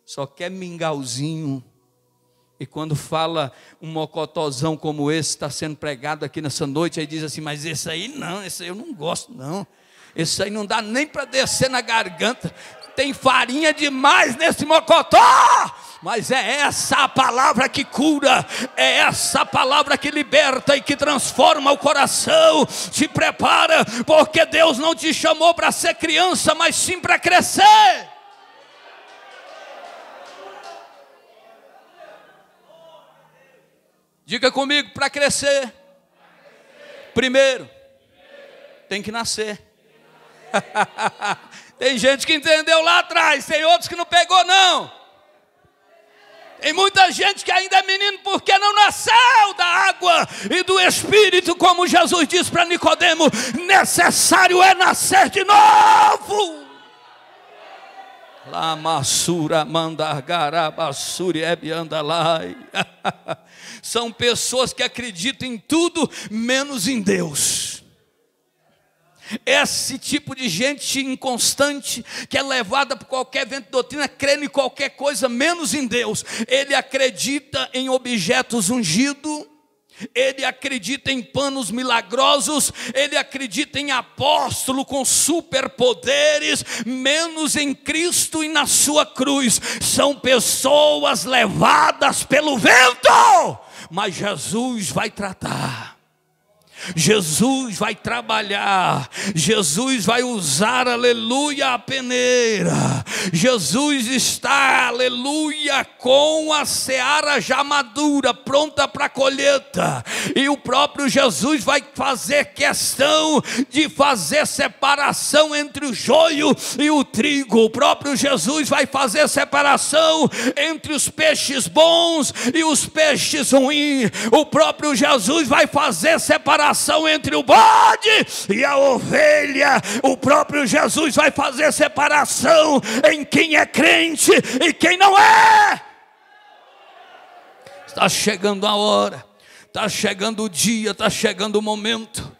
só quer mingauzinho. E quando fala um mocotozão como esse, está sendo pregado aqui nessa noite, aí diz assim: Mas esse aí não, esse aí eu não gosto, não. Esse aí não dá nem para descer na garganta tem farinha demais nesse mocotó mas é essa a palavra que cura, é essa a palavra que liberta e que transforma o coração. Te prepara, porque Deus não te chamou para ser criança, mas sim para crescer. Diga comigo, para crescer. Primeiro, tem que nascer. Tem gente que entendeu lá atrás, tem outros que não pegou, não. Tem muita gente que ainda é menino porque não nasceu da água e do Espírito, como Jesus disse para Nicodemo, necessário é nascer de novo. Lamassura mandargarabassuri ebiandalai. São pessoas que acreditam em tudo menos em Deus. Esse tipo de gente inconstante, que é levada por qualquer vento de doutrina, crendo em qualquer coisa menos em Deus. Ele acredita em objetos ungidos, ele acredita em panos milagrosos, ele acredita em apóstolo com superpoderes, menos em Cristo e na sua cruz. São pessoas levadas pelo vento, mas Jesus vai tratar. Jesus vai trabalhar, Jesus vai usar, aleluia, a peneira, Jesus está, aleluia, com a seara já madura, pronta para a colheita, e o próprio Jesus vai fazer questão de fazer separação entre o joio e o trigo, o próprio Jesus vai fazer separação entre os peixes bons e os peixes ruins, o próprio Jesus vai fazer separação separação entre o bode e a ovelha. O próprio Jesus vai fazer separação em quem é crente e quem não é. Está chegando a hora, está chegando o dia, está chegando o momento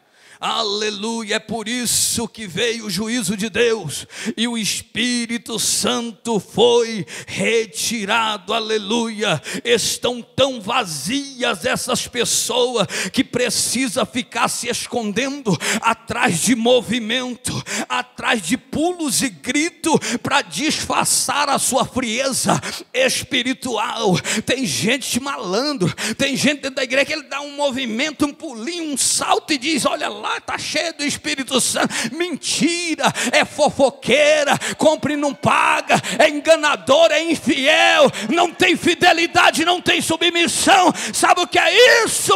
Aleluia, é por isso que veio o juízo de Deus e o Espírito Santo foi retirado. Aleluia. Estão tão vazias essas pessoas que precisa ficar se escondendo atrás de movimento, atrás de pulos e grito para disfarçar a sua frieza espiritual. Tem gente malandro, tem gente dentro da igreja que ele dá um movimento, um pulinho, um salto e diz: "Olha lá, ah, está cheio do Espírito Santo. Mentira, é fofoqueira, compra e não paga, é enganador, é infiel, não tem fidelidade, não tem submissão. Sabe o que é isso?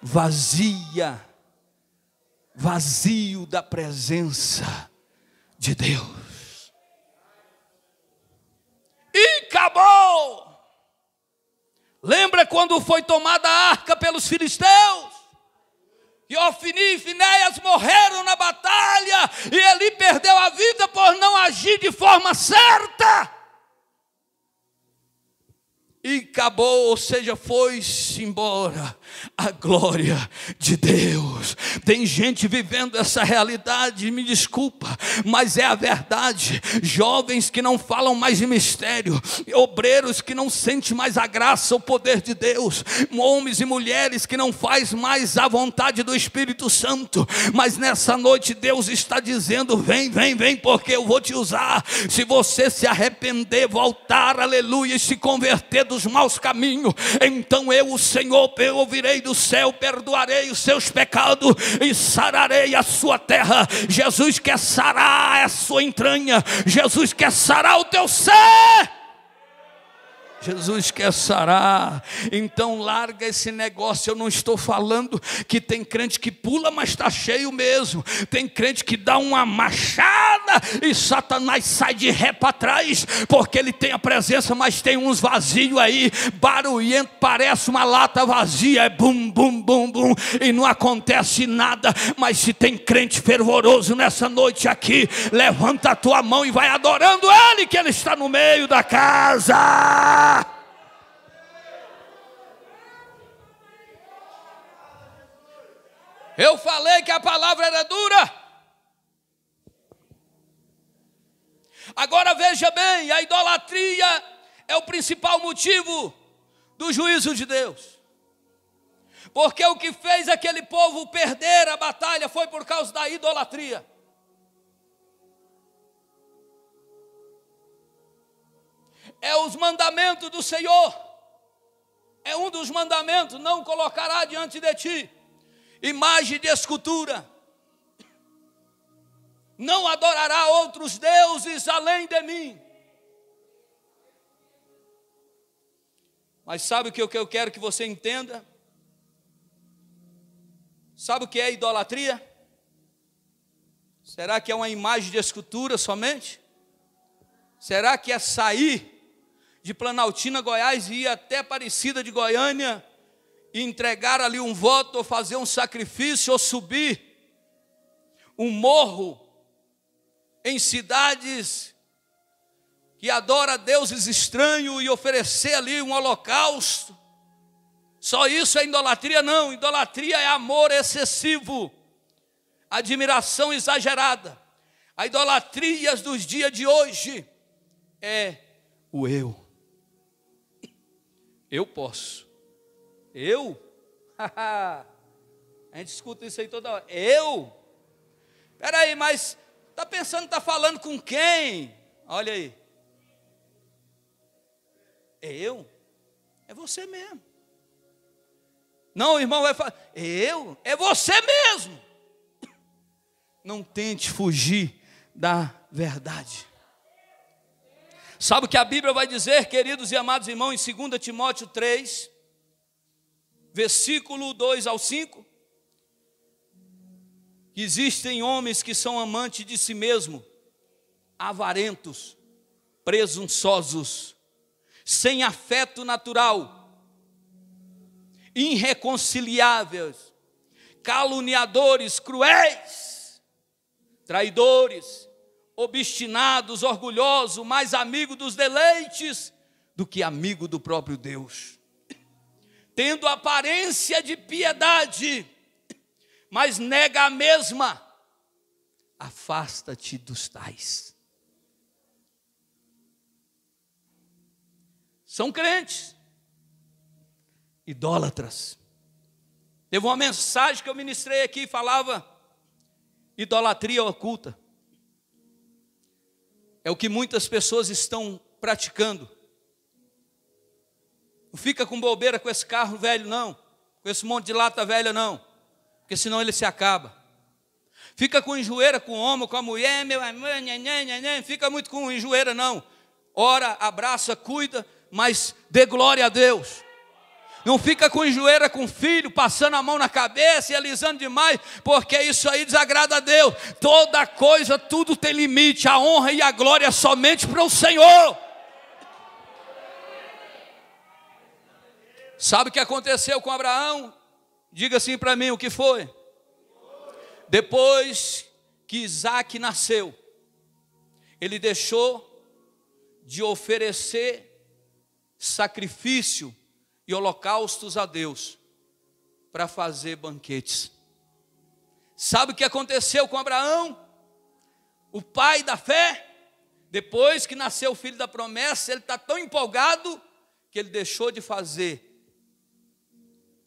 Vazia, vazio da presença de Deus. E acabou. Lembra quando foi tomada a arca pelos filisteus? Ofni e Finéias morreram na batalha e ele perdeu a vida por não agir de forma certa. e acabou, ou seja, foi-se embora a glória de Deus. Tem gente vivendo essa realidade, me desculpa, mas é a verdade. Jovens que não falam mais de mistério, obreiros que não sentem mais a graça, o poder de Deus, homens e mulheres que não faz mais a vontade do Espírito Santo. Mas nessa noite Deus está dizendo: vem, vem, vem, porque eu vou te usar. Se você se arrepender, voltar, aleluia, e se converter do os maus caminhos, então eu, o Senhor, eu ouvirei do céu, perdoarei os seus pecados e sararei a sua terra. Jesus quer sarar a sua entranha, Jesus quer sarar o teu ser. Jesus quer sarar, então larga esse negócio. Eu não estou falando que tem crente que pula, mas está cheio mesmo. Tem crente que dá uma machada e Satanás sai de ré para trás, porque ele tem a presença, mas tem uns vazios aí, barulhento, parece uma lata vazia, é bum, bum, bum, bum, e não acontece nada. Mas se tem crente fervoroso nessa noite aqui, levanta a tua mão e vai adorando ele, que ele está no meio da casa. Eu falei que a palavra era dura. Agora veja bem, a idolatria é o principal motivo do juízo de Deus. Porque o que fez aquele povo perder a batalha foi por causa da idolatria. É os mandamentos do Senhor. É um dos mandamentos: não colocará diante de ti imagem de escultura. Não adorará outros deuses além de mim. Mas sabe o que eu quero que você entenda? Sabe o que é idolatria? Será que é uma imagem de escultura somente? Será que é sair de Planaltina, Goiás e ir até Aparecida de Goiânia entregar ali um voto, ou fazer um sacrifício, ou subir um morro em cidades que adora deuses estranhos e oferecer ali um holocausto. Só isso é idolatria? Não, idolatria é amor excessivo, admiração exagerada. A idolatria dos dias de hoje é o eu. Eu posso. Eu? a gente escuta isso aí toda hora. Eu? Peraí, mas está pensando, está falando com quem? Olha aí. É eu? É você mesmo. Não, o irmão vai falar, é eu? É você mesmo. Não tente fugir da verdade. Sabe o que a Bíblia vai dizer, queridos e amados irmãos, em 2 Timóteo 3, versículo 2 ao 5. Existem homens que são amantes de si mesmo, avarentos, presunçosos, sem afeto natural, irreconciliáveis, caluniadores, cruéis, traidores, obstinados, orgulhosos, mais amigo dos deleites do que amigo do próprio Deus tendo aparência de piedade, mas nega a mesma, afasta-te dos tais. São crentes, idólatras. Teve uma mensagem que eu ministrei aqui, falava idolatria oculta. É o que muitas pessoas estão praticando. Não fica com bobeira com esse carro velho, não. Com esse monte de lata velha, não. Porque senão ele se acaba. Fica com enjoeira com o homem, com a mulher, meu amor, fica muito com enjoeira, não. Ora, abraça, cuida, mas dê glória a Deus. Não fica com enjoeira com filho, passando a mão na cabeça e alisando demais, porque isso aí desagrada a Deus. Toda coisa, tudo tem limite, a honra e a glória é somente para o Senhor. Sabe o que aconteceu com Abraão? Diga assim para mim o que foi. Depois que Isaac nasceu, ele deixou de oferecer sacrifício e holocaustos a Deus para fazer banquetes. Sabe o que aconteceu com Abraão? O pai da fé, depois que nasceu o filho da promessa, ele está tão empolgado que ele deixou de fazer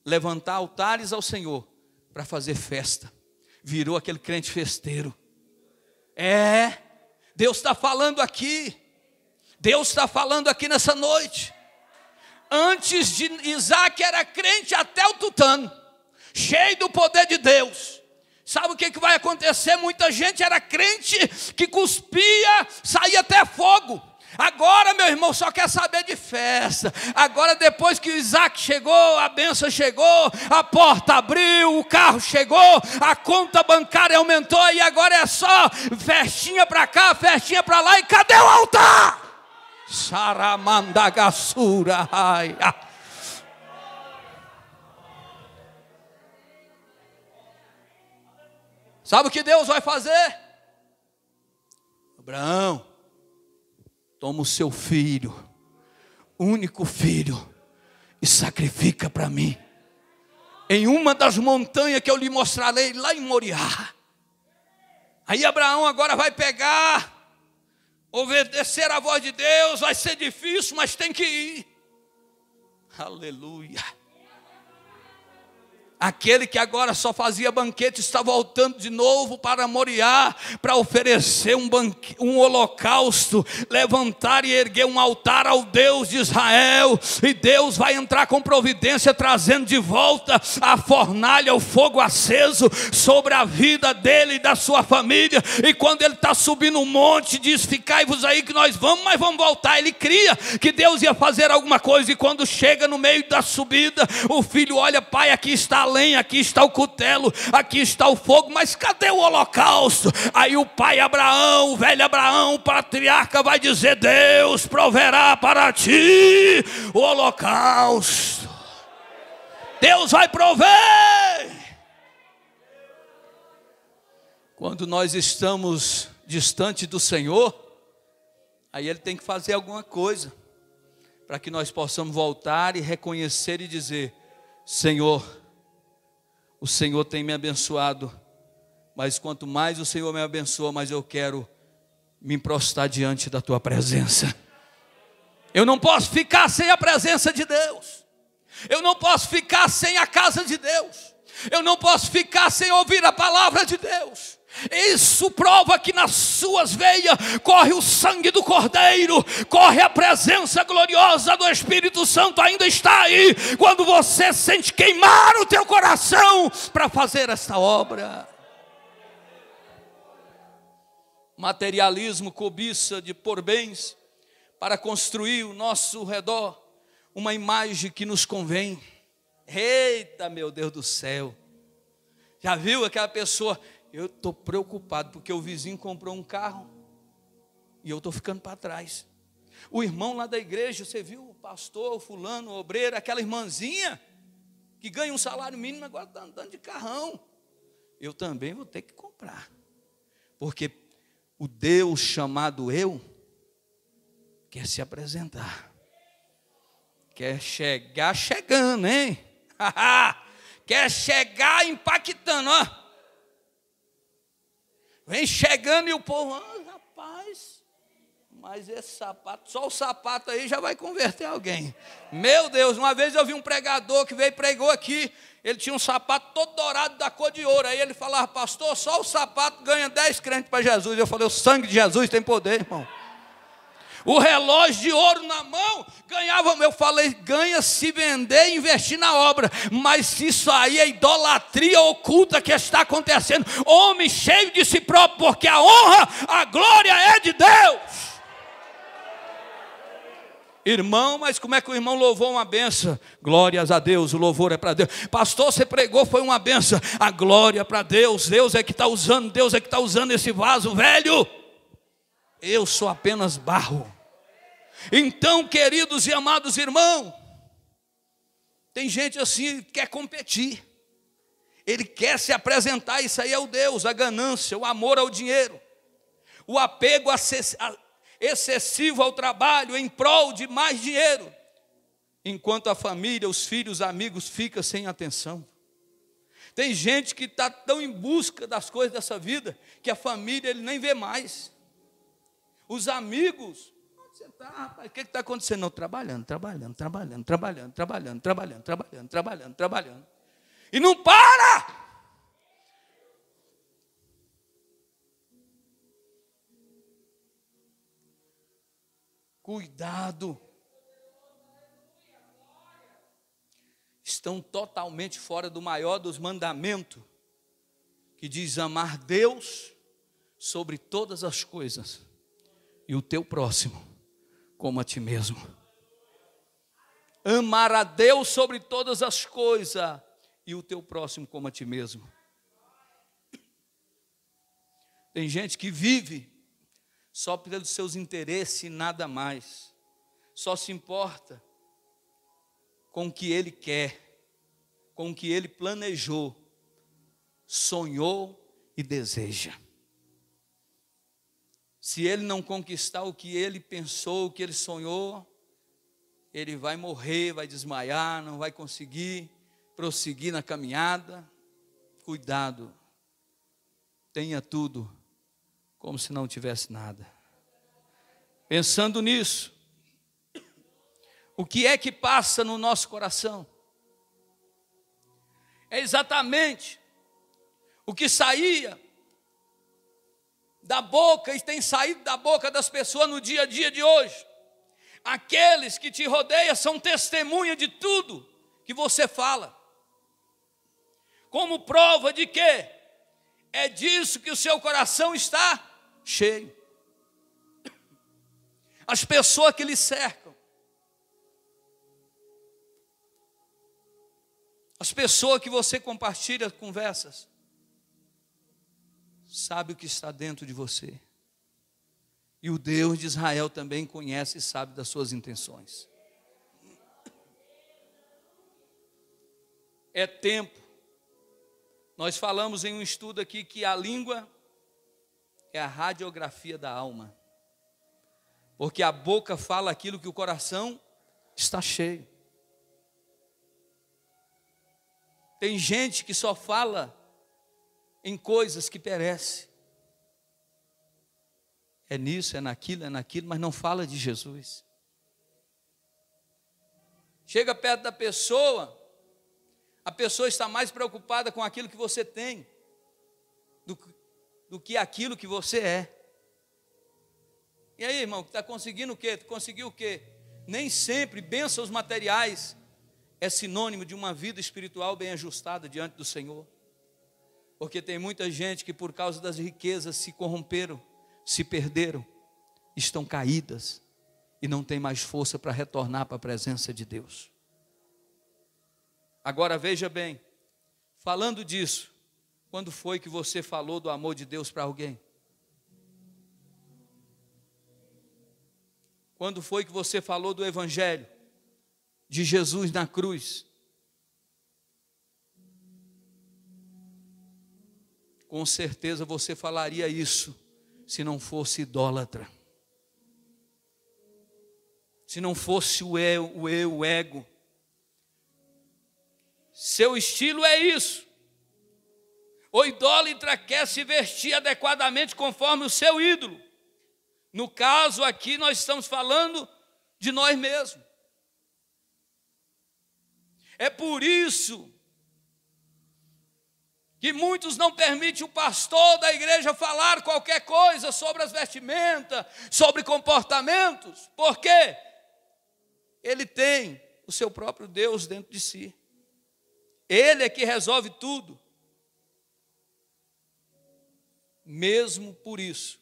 levantar altares ao Senhor para fazer festa. Virou aquele crente festeiro. É, Deus está falando aqui. Deus está falando aqui nessa noite. Antes de Isaac era crente até o tutano, cheio do poder de Deus. Sabe o que, que vai acontecer? Muita gente era crente que cuspia, saía até fogo. Agora, meu irmão, só quer saber de festa. Agora, depois que o Isaac chegou, a benção chegou, a porta abriu, o carro chegou, a conta bancária aumentou e agora é só festinha para cá, festinha para lá e cadê o altar? Saramandagassura. Sabe o que Deus vai fazer? Abraão toma o seu filho, único filho, e sacrifica para mim. Em uma das montanhas que eu lhe mostrarei lá em Moriá. Aí Abraão agora vai pegar, obedecer a voz de Deus, vai ser difícil, mas tem que ir. Aleluia. Aquele que agora só fazia banquete está voltando de novo para Moriá, para oferecer um, banque, um holocausto, levantar e erguer um altar ao Deus de Israel, e Deus vai entrar com providência, trazendo de volta a fornalha, o fogo aceso sobre a vida dele e da sua família. E quando ele está subindo um monte, diz: Ficai-vos aí que nós vamos, mas vamos voltar. Ele cria que Deus ia fazer alguma coisa, e quando chega no meio da subida, o filho olha: Pai, aqui está lenha, aqui está o cutelo, aqui está o fogo, mas cadê o holocausto? Aí o pai Abraão, o velho Abraão, o patriarca, vai dizer: Deus proverá para ti o holocausto. Deus vai prover. Quando nós estamos distante do Senhor, aí Ele tem que fazer alguma coisa para que nós possamos voltar e reconhecer e dizer: Senhor, o Senhor tem me abençoado, mas quanto mais o Senhor me abençoa, mais eu quero me prostrar diante da tua presença. Eu não posso ficar sem a presença de Deus. Eu não posso ficar sem a casa de Deus. Eu não posso ficar sem ouvir a palavra de Deus. Isso prova que nas suas veias corre o sangue do Cordeiro, corre a presença gloriosa do Espírito Santo, ainda está aí, quando você sente queimar o teu coração para fazer esta obra. Materialismo, cobiça de pôr bens, para construir o nosso redor uma imagem que nos convém. Eita, meu Deus do céu! Já viu aquela pessoa eu estou preocupado porque o vizinho comprou um carro e eu estou ficando para trás. O irmão lá da igreja, você viu o pastor, o fulano, o obreiro, aquela irmãzinha que ganha um salário mínimo agora está andando de carrão. Eu também vou ter que comprar, porque o Deus chamado eu quer se apresentar, quer chegar chegando, hein? quer chegar impactando, ó. Vem chegando e o povo, ah, rapaz, mas esse sapato, só o sapato aí já vai converter alguém. Meu Deus, uma vez eu vi um pregador que veio e pregou aqui, ele tinha um sapato todo dourado da cor de ouro. Aí ele falava, pastor, só o sapato ganha 10 crentes para Jesus. Eu falei, o sangue de Jesus tem poder, irmão o relógio de ouro na mão, ganhava, eu falei, ganha se vender e investir na obra, mas isso aí é idolatria oculta que está acontecendo, homem cheio de si próprio, porque a honra, a glória é de Deus. Irmão, mas como é que o irmão louvou uma benção? Glórias a Deus, o louvor é para Deus. Pastor, você pregou, foi uma benção. A glória para Deus, Deus é que está usando, Deus é que está usando esse vaso velho. Eu sou apenas barro. Então, queridos e amados irmãos, tem gente assim que quer competir. Ele quer se apresentar, isso aí é o Deus, a ganância, o amor ao dinheiro, o apego excessivo ao trabalho em prol de mais dinheiro, enquanto a família, os filhos, amigos ficam sem atenção. Tem gente que está tão em busca das coisas dessa vida que a família ele nem vê mais. Os amigos. Onde você está, rapaz? O que está acontecendo? Não, trabalhando, trabalhando, trabalhando, trabalhando, trabalhando, trabalhando, trabalhando, trabalhando, trabalhando. E não para! Cuidado. Estão totalmente fora do maior dos mandamentos, que diz amar Deus sobre todas as coisas e o teu próximo como a ti mesmo. Amar a Deus sobre todas as coisas e o teu próximo como a ti mesmo. Tem gente que vive só pelos seus interesses e nada mais. Só se importa com o que ele quer, com o que ele planejou, sonhou e deseja. Se ele não conquistar o que ele pensou, o que ele sonhou, ele vai morrer, vai desmaiar, não vai conseguir prosseguir na caminhada. Cuidado, tenha tudo como se não tivesse nada. Pensando nisso, o que é que passa no nosso coração? É exatamente o que saía da boca e tem saído da boca das pessoas no dia a dia de hoje. Aqueles que te rodeiam são testemunha de tudo que você fala. Como prova de que é disso que o seu coração está cheio. As pessoas que lhe cercam, as pessoas que você compartilha conversas, sabe o que está dentro de você. E o Deus de Israel também conhece e sabe das suas intenções. É tempo. Nós falamos em um estudo aqui que a língua é a radiografia da alma. Porque a boca fala aquilo que o coração está cheio. Tem gente que só fala em coisas que perecem. É nisso, é naquilo, é naquilo, mas não fala de Jesus. Chega perto da pessoa, a pessoa está mais preocupada com aquilo que você tem do, do que aquilo que você é. E aí, irmão, está conseguindo o quê? Conseguiu o quê? Nem sempre bênçãos materiais é sinônimo de uma vida espiritual bem ajustada diante do Senhor. Porque tem muita gente que, por causa das riquezas, se corromperam, se perderam, estão caídas e não tem mais força para retornar para a presença de Deus. Agora veja bem, falando disso, quando foi que você falou do amor de Deus para alguém? Quando foi que você falou do Evangelho de Jesus na cruz? com certeza você falaria isso se não fosse idólatra. Se não fosse o eu, o eu, o ego. Seu estilo é isso. O idólatra quer se vestir adequadamente conforme o seu ídolo. No caso aqui, nós estamos falando de nós mesmos. É por isso que muitos não permitem o pastor da igreja falar qualquer coisa sobre as vestimentas, sobre comportamentos, porque ele tem o seu próprio Deus dentro de si. Ele é que resolve tudo. Mesmo por isso,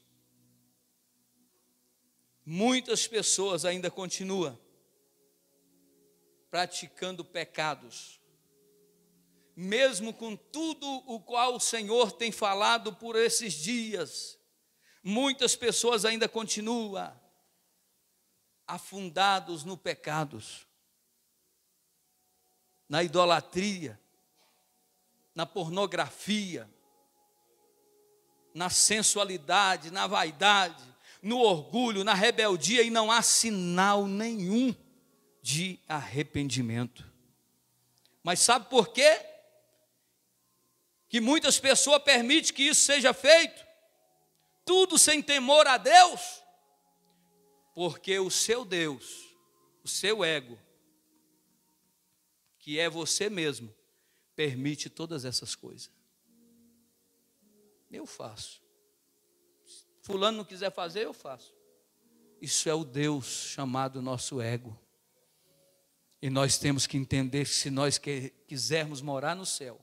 muitas pessoas ainda continuam praticando pecados mesmo com tudo o qual o Senhor tem falado por esses dias, muitas pessoas ainda continuam afundados no pecados, na idolatria, na pornografia, na sensualidade, na vaidade, no orgulho, na rebeldia e não há sinal nenhum de arrependimento. Mas sabe por quê? que muitas pessoas permitem que isso seja feito, tudo sem temor a Deus, porque o seu Deus, o seu ego, que é você mesmo, permite todas essas coisas. Eu faço. Se fulano não quiser fazer, eu faço. Isso é o Deus chamado nosso ego. E nós temos que entender que se nós quisermos morar no céu,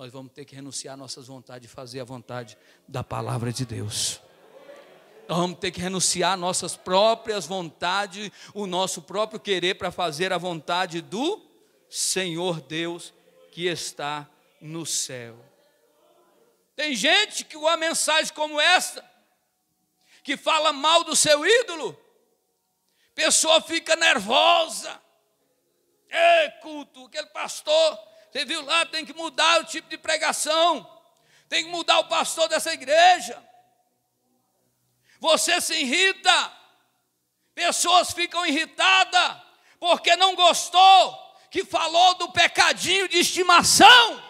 nós vamos ter que renunciar nossas vontades e fazer a vontade da palavra de Deus. Nós vamos ter que renunciar nossas próprias vontades, o nosso próprio querer para fazer a vontade do Senhor Deus que está no céu. Tem gente que uma mensagem como esta, que fala mal do seu ídolo, pessoa fica nervosa. É culto, aquele pastor você viu lá, tem que mudar o tipo de pregação, tem que mudar o pastor dessa igreja. Você se irrita, pessoas ficam irritadas, porque não gostou que falou do pecadinho de estimação.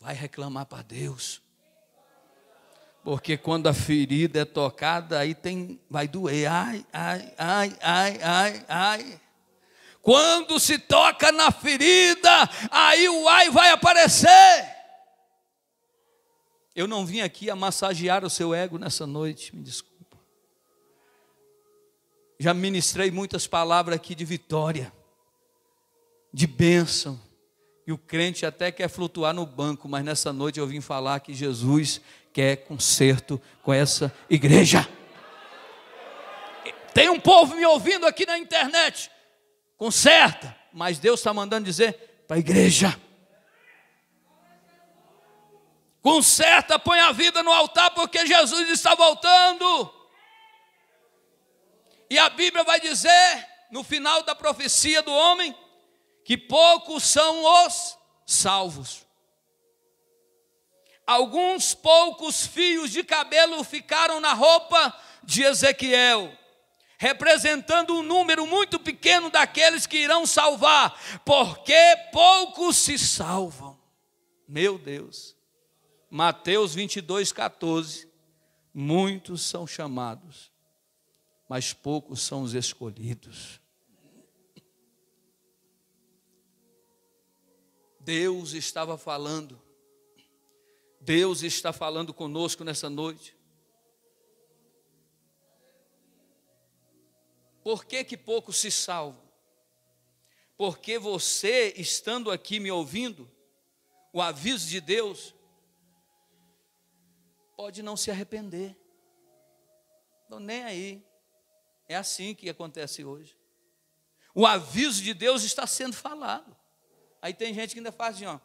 Vai reclamar para Deus. Porque quando a ferida é tocada, aí tem, vai doer. Ai, ai, ai, ai, ai, ai. Quando se toca na ferida, aí o ai vai aparecer. Eu não vim aqui a massagear o seu ego nessa noite, me desculpa. Já ministrei muitas palavras aqui de vitória, de bênção. E o crente até quer flutuar no banco, mas nessa noite eu vim falar que Jesus quer é conserto com essa igreja. Tem um povo me ouvindo aqui na internet, conserta, mas Deus está mandando dizer para a igreja. Conserta, põe a vida no altar, porque Jesus está voltando. E a Bíblia vai dizer, no final da profecia do homem, que poucos são os salvos. Alguns poucos fios de cabelo ficaram na roupa de Ezequiel, representando um número muito pequeno daqueles que irão salvar, porque poucos se salvam. Meu Deus. Mateus 22, 14. Muitos são chamados, mas poucos são os escolhidos. Deus estava falando Deus está falando conosco nessa noite. Por que, que poucos se salvam? Porque você, estando aqui me ouvindo, o aviso de Deus, pode não se arrepender. Não nem aí. É assim que acontece hoje. O aviso de Deus está sendo falado. Aí tem gente que ainda faz assim, ó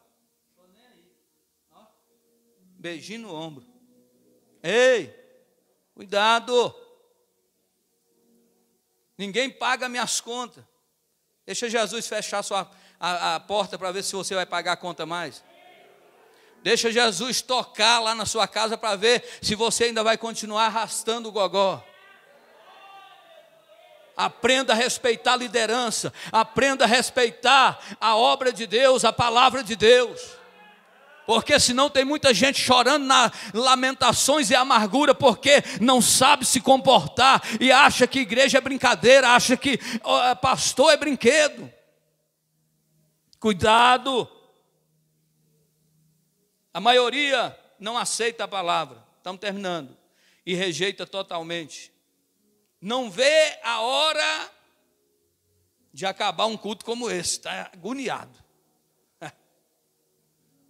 beijinho no ombro. Ei, cuidado! Ninguém paga minhas contas. Deixa Jesus fechar sua, a, a porta para ver se você vai pagar a conta mais. Deixa Jesus tocar lá na sua casa para ver se você ainda vai continuar arrastando o gogó. Aprenda a respeitar a liderança, aprenda a respeitar a obra de Deus, a palavra de Deus. Porque senão tem muita gente chorando na lamentações e amargura, porque não sabe se comportar e acha que igreja é brincadeira, acha que pastor é brinquedo. Cuidado. A maioria não aceita a palavra. Estamos terminando. E rejeita totalmente. Não vê a hora de acabar um culto como esse. Está agoniado.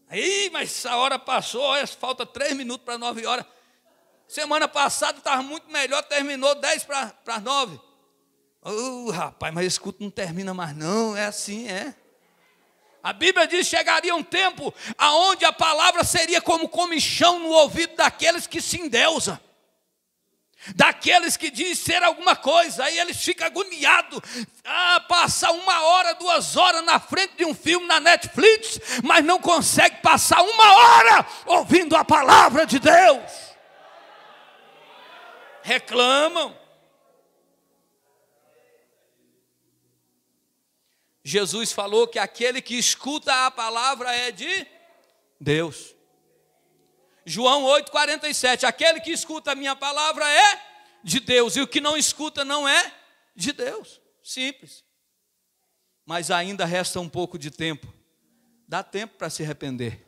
Aí, mas a hora passou, falta três minutos para nove horas. Semana passada estava muito melhor, terminou dez para nove. Ô, oh, rapaz, mas escuta, não termina mais não, é assim, é. A Bíblia diz: chegaria um tempo aonde a palavra seria como comichão no ouvido daqueles que se endeusam daqueles que diz ser alguma coisa, aí eles ficam agoniados, ah, passa uma hora, duas horas na frente de um filme na Netflix, mas não consegue passar uma hora ouvindo a palavra de Deus. Reclamam. Jesus falou que aquele que escuta a palavra é de Deus. João 8,47: Aquele que escuta a minha palavra é de Deus, e o que não escuta não é de Deus. Simples. Mas ainda resta um pouco de tempo. Dá tempo para se arrepender.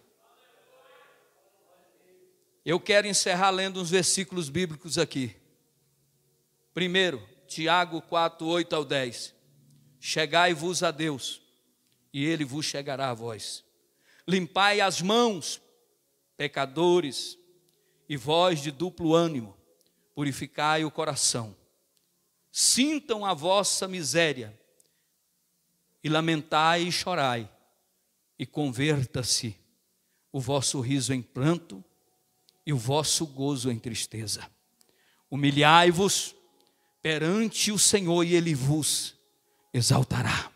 Eu quero encerrar lendo uns versículos bíblicos aqui. Primeiro, Tiago 4, 8 ao 10. Chegai-vos a Deus, e ele vos chegará a vós. Limpai as mãos, pecadores, e vós de duplo ânimo, purificai o coração. Sintam a vossa miséria, e lamentai e chorai, e converta-se o vosso riso em pranto e o vosso gozo em tristeza. Humilhai-vos perante o Senhor e ele vos exaltará.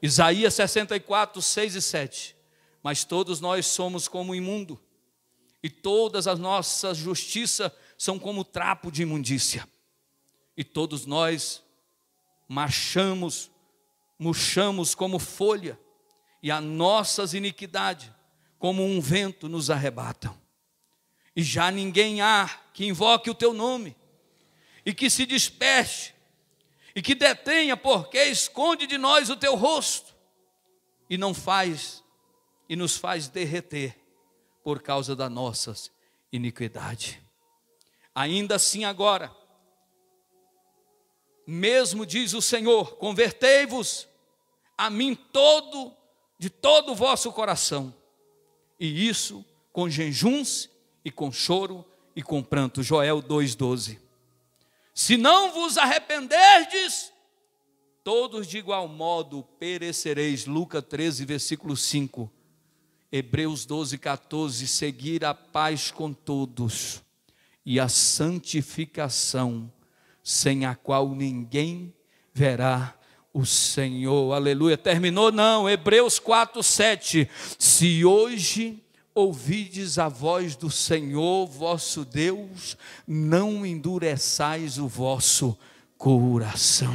Isaías 64, 6 e 7. Mas todos nós somos como imundo, e todas as nossas justiças são como trapo de imundícia. E todos nós marchamos, murchamos como folha, e as nossas iniquidades, como um vento, nos arrebatam. E já ninguém há que invoque o teu nome, e que se desperte, e que detenha, porque esconde de nós o teu rosto, e não faz, e nos faz derreter por causa da nossa iniquidade. Ainda assim agora, mesmo diz o Senhor, convertei-vos a mim todo de todo o vosso coração. E isso com jejuns e com choro e com pranto. Joel 2:12. Se não vos arrependerdes, todos de igual modo perecereis. Lucas 13, versículo 5. Hebreus 12, 14, seguir a paz com todos e a santificação, sem a qual ninguém verá o Senhor. Aleluia. Terminou? Não. Hebreus 4, 7. Se hoje ouvides a voz do Senhor vosso Deus, não endureçais o vosso coração.